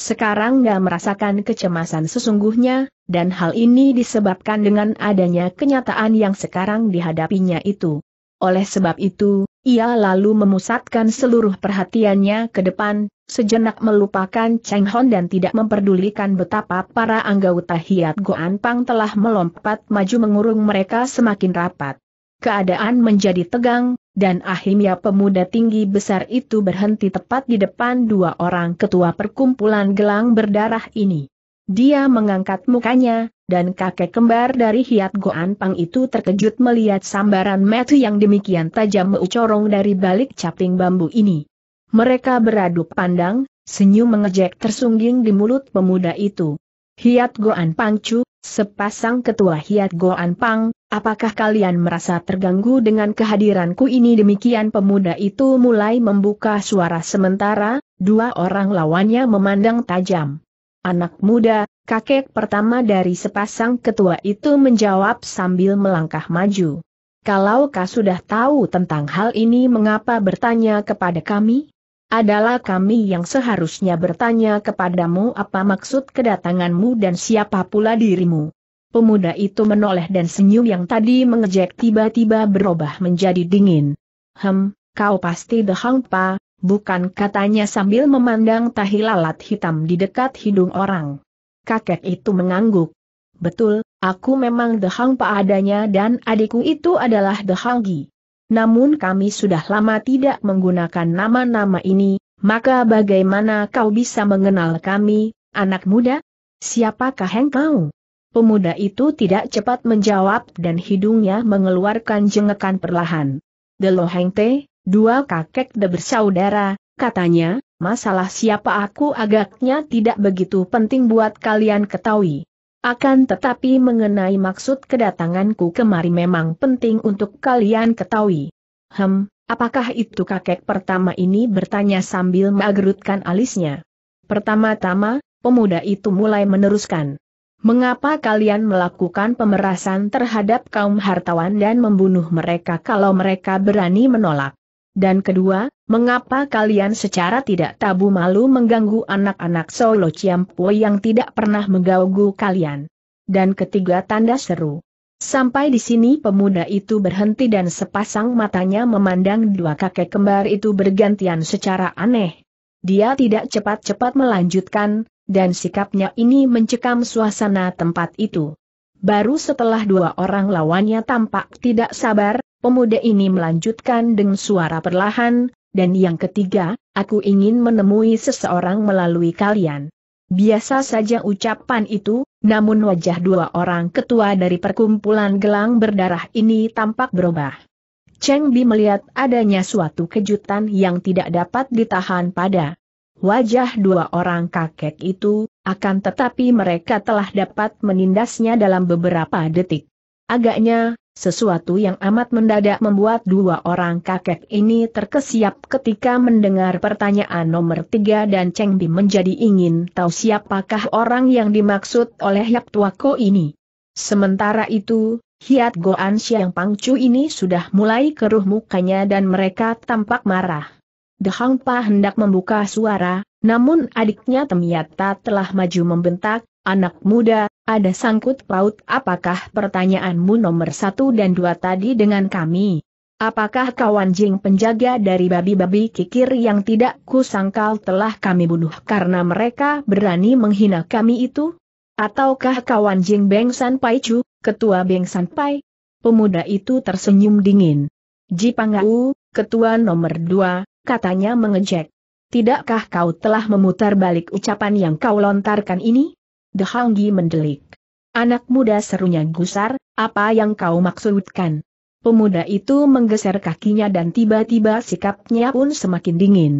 Sekarang dia merasakan kecemasan sesungguhnya, dan hal ini disebabkan dengan adanya kenyataan yang sekarang dihadapinya itu. Oleh sebab itu, ia lalu memusatkan seluruh perhatiannya ke depan, sejenak melupakan Cheng Hon dan tidak memperdulikan betapa para anggota Hiat Goan Pang telah melompat maju mengurung mereka semakin rapat. Keadaan menjadi tegang, dan akhirnya pemuda tinggi besar itu berhenti tepat di depan dua orang ketua perkumpulan gelang berdarah ini. Dia mengangkat mukanya, dan kakek kembar dari Hiat Goan Pang itu terkejut melihat sambaran metu yang demikian tajam meucorong dari balik caping bambu ini. Mereka beradu pandang, senyum mengejek tersungging di mulut pemuda itu. Hiat Goan pang cu, sepasang ketua Hiat Goan Pang, apakah kalian merasa terganggu dengan kehadiranku ini demikian pemuda itu mulai membuka suara sementara, dua orang lawannya memandang tajam. Anak muda, kakek pertama dari sepasang ketua itu menjawab sambil melangkah maju. Kalau kau sudah tahu tentang hal ini mengapa bertanya kepada kami? Adalah kami yang seharusnya bertanya kepadamu apa maksud kedatanganmu dan siapa pula dirimu. Pemuda itu menoleh dan senyum yang tadi mengejek tiba-tiba berubah menjadi dingin. Hem, kau pasti dehang pa, Bukan katanya sambil memandang tahi lalat hitam di dekat hidung orang. Kakek itu mengangguk. Betul, aku memang dehang pa adanya dan adikku itu adalah dehanggi. Namun kami sudah lama tidak menggunakan nama-nama ini, maka bagaimana kau bisa mengenal kami, anak muda? Siapakah engkau? Pemuda itu tidak cepat menjawab dan hidungnya mengeluarkan jengekan perlahan. The Heng Te, Dua kakek de bersaudara, katanya, masalah siapa aku agaknya tidak begitu penting buat kalian ketahui. Akan tetapi mengenai maksud kedatanganku kemari memang penting untuk kalian ketahui. Hem, apakah itu kakek pertama ini bertanya sambil mengerutkan alisnya. Pertama-tama, pemuda itu mulai meneruskan. Mengapa kalian melakukan pemerasan terhadap kaum hartawan dan membunuh mereka kalau mereka berani menolak? Dan kedua, mengapa kalian secara tidak tabu malu mengganggu anak-anak Solo Ciampo yang tidak pernah mengganggu kalian? Dan ketiga tanda seru. Sampai di sini pemuda itu berhenti dan sepasang matanya memandang dua kakek kembar itu bergantian secara aneh. Dia tidak cepat-cepat melanjutkan, dan sikapnya ini mencekam suasana tempat itu. Baru setelah dua orang lawannya tampak tidak sabar, Pemuda ini melanjutkan dengan suara perlahan, dan yang ketiga, aku ingin menemui seseorang melalui kalian. Biasa saja ucapan itu, namun wajah dua orang ketua dari perkumpulan gelang berdarah ini tampak berubah. Cheng Bi melihat adanya suatu kejutan yang tidak dapat ditahan pada wajah dua orang kakek itu, akan tetapi mereka telah dapat menindasnya dalam beberapa detik. Agaknya, sesuatu yang amat mendadak membuat dua orang kakek ini terkesiap ketika mendengar pertanyaan nomor tiga dan Cheng Bi menjadi ingin tahu siapakah orang yang dimaksud oleh Yap Tuako ini. Sementara itu, Hiat Goan Siang Pangcu ini sudah mulai keruh mukanya dan mereka tampak marah. De Hang Pa hendak membuka suara, namun adiknya Temiata telah maju membentak, Anak muda, ada sangkut paut apakah pertanyaanmu nomor satu dan dua tadi dengan kami? Apakah kawan jing penjaga dari babi-babi kikir yang tidak kusangkal telah kami bunuh karena mereka berani menghina kami itu? Ataukah kawan jing Beng San Chu, ketua Beng San Pai? Pemuda itu tersenyum dingin. Ji Pangau, ketua nomor dua, katanya mengejek. Tidakkah kau telah memutar balik ucapan yang kau lontarkan ini? Hanggi mendelik. Anak muda serunya gusar, apa yang kau maksudkan? Pemuda itu menggeser kakinya dan tiba-tiba sikapnya pun semakin dingin.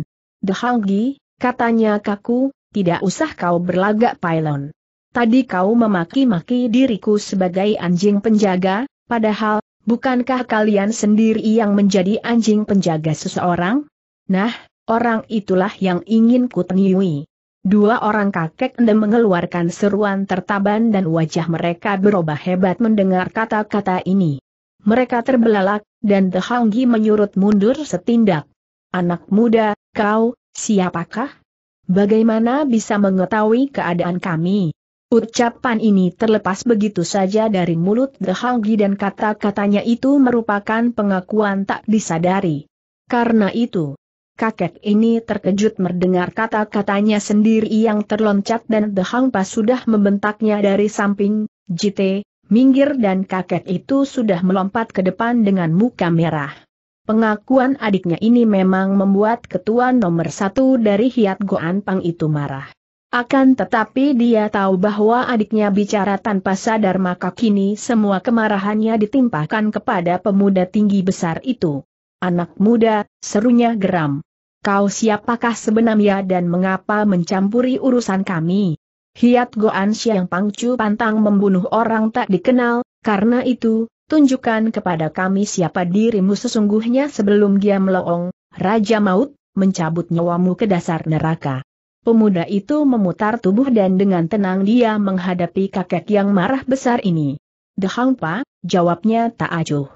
Hanggi, katanya kaku, tidak usah kau berlagak pylon. Tadi kau memaki-maki diriku sebagai anjing penjaga, padahal, bukankah kalian sendiri yang menjadi anjing penjaga seseorang? Nah, orang itulah yang ingin kuteniui. Dua orang kakek endem mengeluarkan seruan tertaban dan wajah mereka berubah hebat mendengar kata-kata ini. Mereka terbelalak, dan The Hanggi menyurut mundur setindak. Anak muda, kau, siapakah? Bagaimana bisa mengetahui keadaan kami? Ucapan ini terlepas begitu saja dari mulut The Hanggi dan kata-katanya itu merupakan pengakuan tak disadari. Karena itu, Kakek ini terkejut mendengar kata-katanya sendiri yang terloncat dan The Hang sudah membentaknya dari samping, jite, minggir dan kakek itu sudah melompat ke depan dengan muka merah. Pengakuan adiknya ini memang membuat ketua nomor satu dari Hiat Goan Pang itu marah. Akan tetapi dia tahu bahwa adiknya bicara tanpa sadar maka kini semua kemarahannya ditimpahkan kepada pemuda tinggi besar itu. Anak muda, serunya geram kau siapakah sebenarnya dan mengapa mencampuri urusan kami? Hiat Goan Siang Pangcu pantang membunuh orang tak dikenal, karena itu, tunjukkan kepada kami siapa dirimu sesungguhnya sebelum dia meloong, Raja Maut, mencabut nyawamu ke dasar neraka. Pemuda itu memutar tubuh dan dengan tenang dia menghadapi kakek yang marah besar ini. Dehang Pa, jawabnya tak acuh.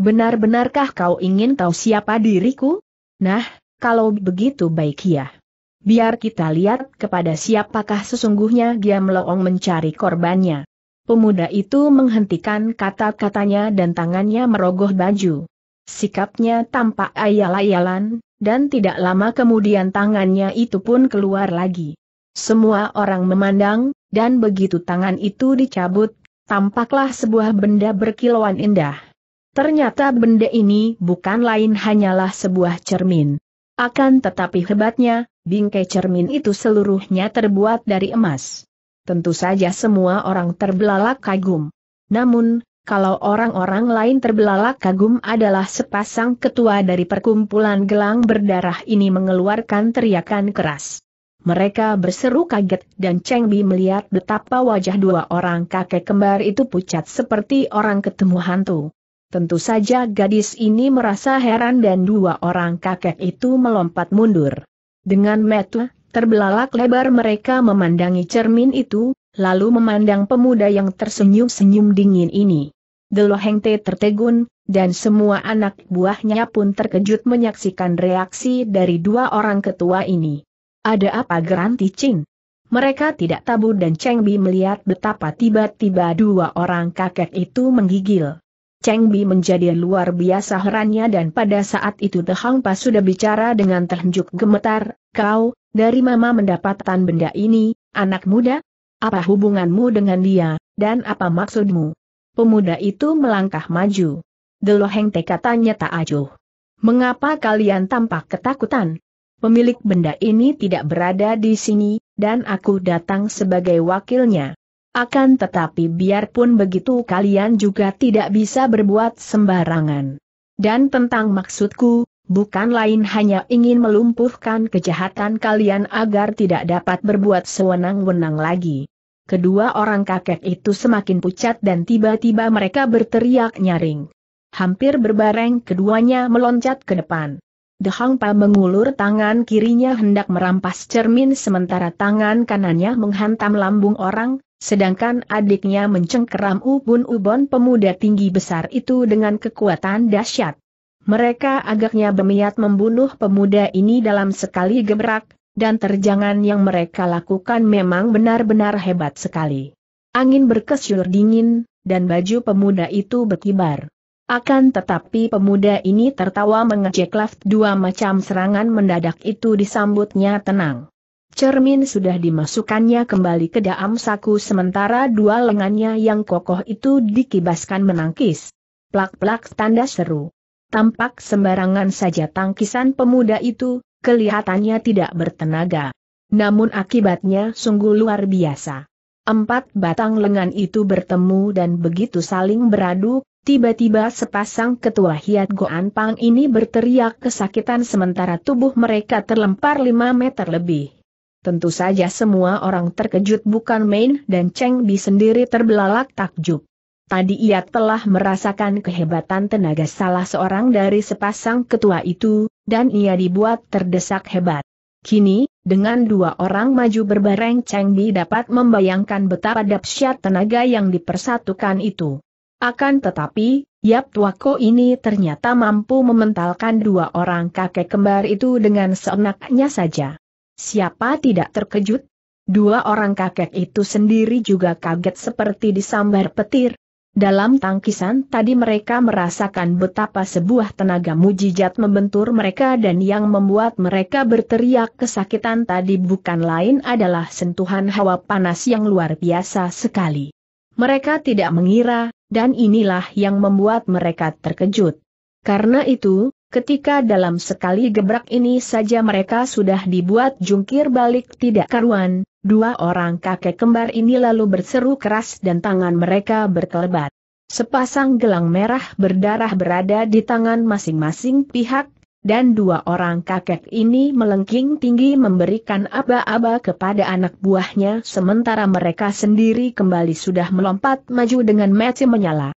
Benar-benarkah kau ingin tahu siapa diriku? Nah, kalau begitu baik ya. Biar kita lihat kepada siapakah sesungguhnya dia meloong mencari korbannya. Pemuda itu menghentikan kata-katanya dan tangannya merogoh baju. Sikapnya tampak ayal-ayalan, dan tidak lama kemudian tangannya itu pun keluar lagi. Semua orang memandang, dan begitu tangan itu dicabut, tampaklah sebuah benda berkilauan indah. Ternyata benda ini bukan lain hanyalah sebuah cermin. Akan tetapi hebatnya, bingkai cermin itu seluruhnya terbuat dari emas. Tentu saja semua orang terbelalak kagum. Namun, kalau orang-orang lain terbelalak kagum adalah sepasang ketua dari perkumpulan gelang berdarah ini mengeluarkan teriakan keras. Mereka berseru kaget dan Cheng Bi melihat betapa wajah dua orang kakek kembar itu pucat seperti orang ketemu hantu. Tentu saja gadis ini merasa heran dan dua orang kakek itu melompat mundur. Dengan metu, terbelalak lebar mereka memandangi cermin itu, lalu memandang pemuda yang tersenyum-senyum dingin ini. Delohengte Hengte tertegun, dan semua anak buahnya pun terkejut menyaksikan reaksi dari dua orang ketua ini. Ada apa geranti Ching? Mereka tidak tabu dan Cheng Bi melihat betapa tiba-tiba dua orang kakek itu menggigil. Cheng Bi menjadi luar biasa herannya dan pada saat itu The Hang Pa sudah bicara dengan terhenjuk gemetar, kau, dari mama mendapatkan benda ini, anak muda? Apa hubunganmu dengan dia, dan apa maksudmu? Pemuda itu melangkah maju. Deloheng Te katanya tak acuh. Mengapa kalian tampak ketakutan? Pemilik benda ini tidak berada di sini, dan aku datang sebagai wakilnya. Akan tetapi biarpun begitu kalian juga tidak bisa berbuat sembarangan. Dan tentang maksudku, bukan lain hanya ingin melumpuhkan kejahatan kalian agar tidak dapat berbuat sewenang-wenang lagi. Kedua orang kakek itu semakin pucat dan tiba-tiba mereka berteriak nyaring. Hampir berbareng keduanya meloncat ke depan. Dehangpa mengulur tangan kirinya hendak merampas cermin sementara tangan kanannya menghantam lambung orang, sedangkan adiknya mencengkeram ubun ubun pemuda tinggi besar itu dengan kekuatan dahsyat. Mereka agaknya berniat membunuh pemuda ini dalam sekali gebrak, dan terjangan yang mereka lakukan memang benar-benar hebat sekali. Angin berkesyur dingin, dan baju pemuda itu berkibar. Akan tetapi pemuda ini tertawa mengejek laft dua macam serangan mendadak itu disambutnya tenang. Cermin sudah dimasukkannya kembali ke dalam saku sementara dua lengannya yang kokoh itu dikibaskan menangkis. Plak-plak tanda seru. Tampak sembarangan saja tangkisan pemuda itu, kelihatannya tidak bertenaga. Namun akibatnya sungguh luar biasa. Empat batang lengan itu bertemu dan begitu saling beradu, tiba-tiba sepasang ketua Hiat Goan Pang ini berteriak kesakitan sementara tubuh mereka terlempar lima meter lebih. Tentu saja semua orang terkejut bukan main dan Cheng Bi sendiri terbelalak takjub. Tadi ia telah merasakan kehebatan tenaga salah seorang dari sepasang ketua itu, dan ia dibuat terdesak hebat. Kini, dengan dua orang maju berbareng Cheng Bi dapat membayangkan betapa dahsyat tenaga yang dipersatukan itu. Akan tetapi, Yap Tuako ini ternyata mampu mementalkan dua orang kakek kembar itu dengan seenaknya saja. Siapa tidak terkejut? Dua orang kakek itu sendiri juga kaget seperti disambar petir. Dalam tangkisan tadi mereka merasakan betapa sebuah tenaga mujizat membentur mereka dan yang membuat mereka berteriak kesakitan tadi bukan lain adalah sentuhan hawa panas yang luar biasa sekali. Mereka tidak mengira, dan inilah yang membuat mereka terkejut. Karena itu, Ketika dalam sekali gebrak ini saja mereka sudah dibuat jungkir balik tidak karuan, dua orang kakek kembar ini lalu berseru keras dan tangan mereka berkelebat. Sepasang gelang merah berdarah berada di tangan masing-masing pihak, dan dua orang kakek ini melengking tinggi memberikan aba-aba kepada anak buahnya sementara mereka sendiri kembali sudah melompat maju dengan mece menyala.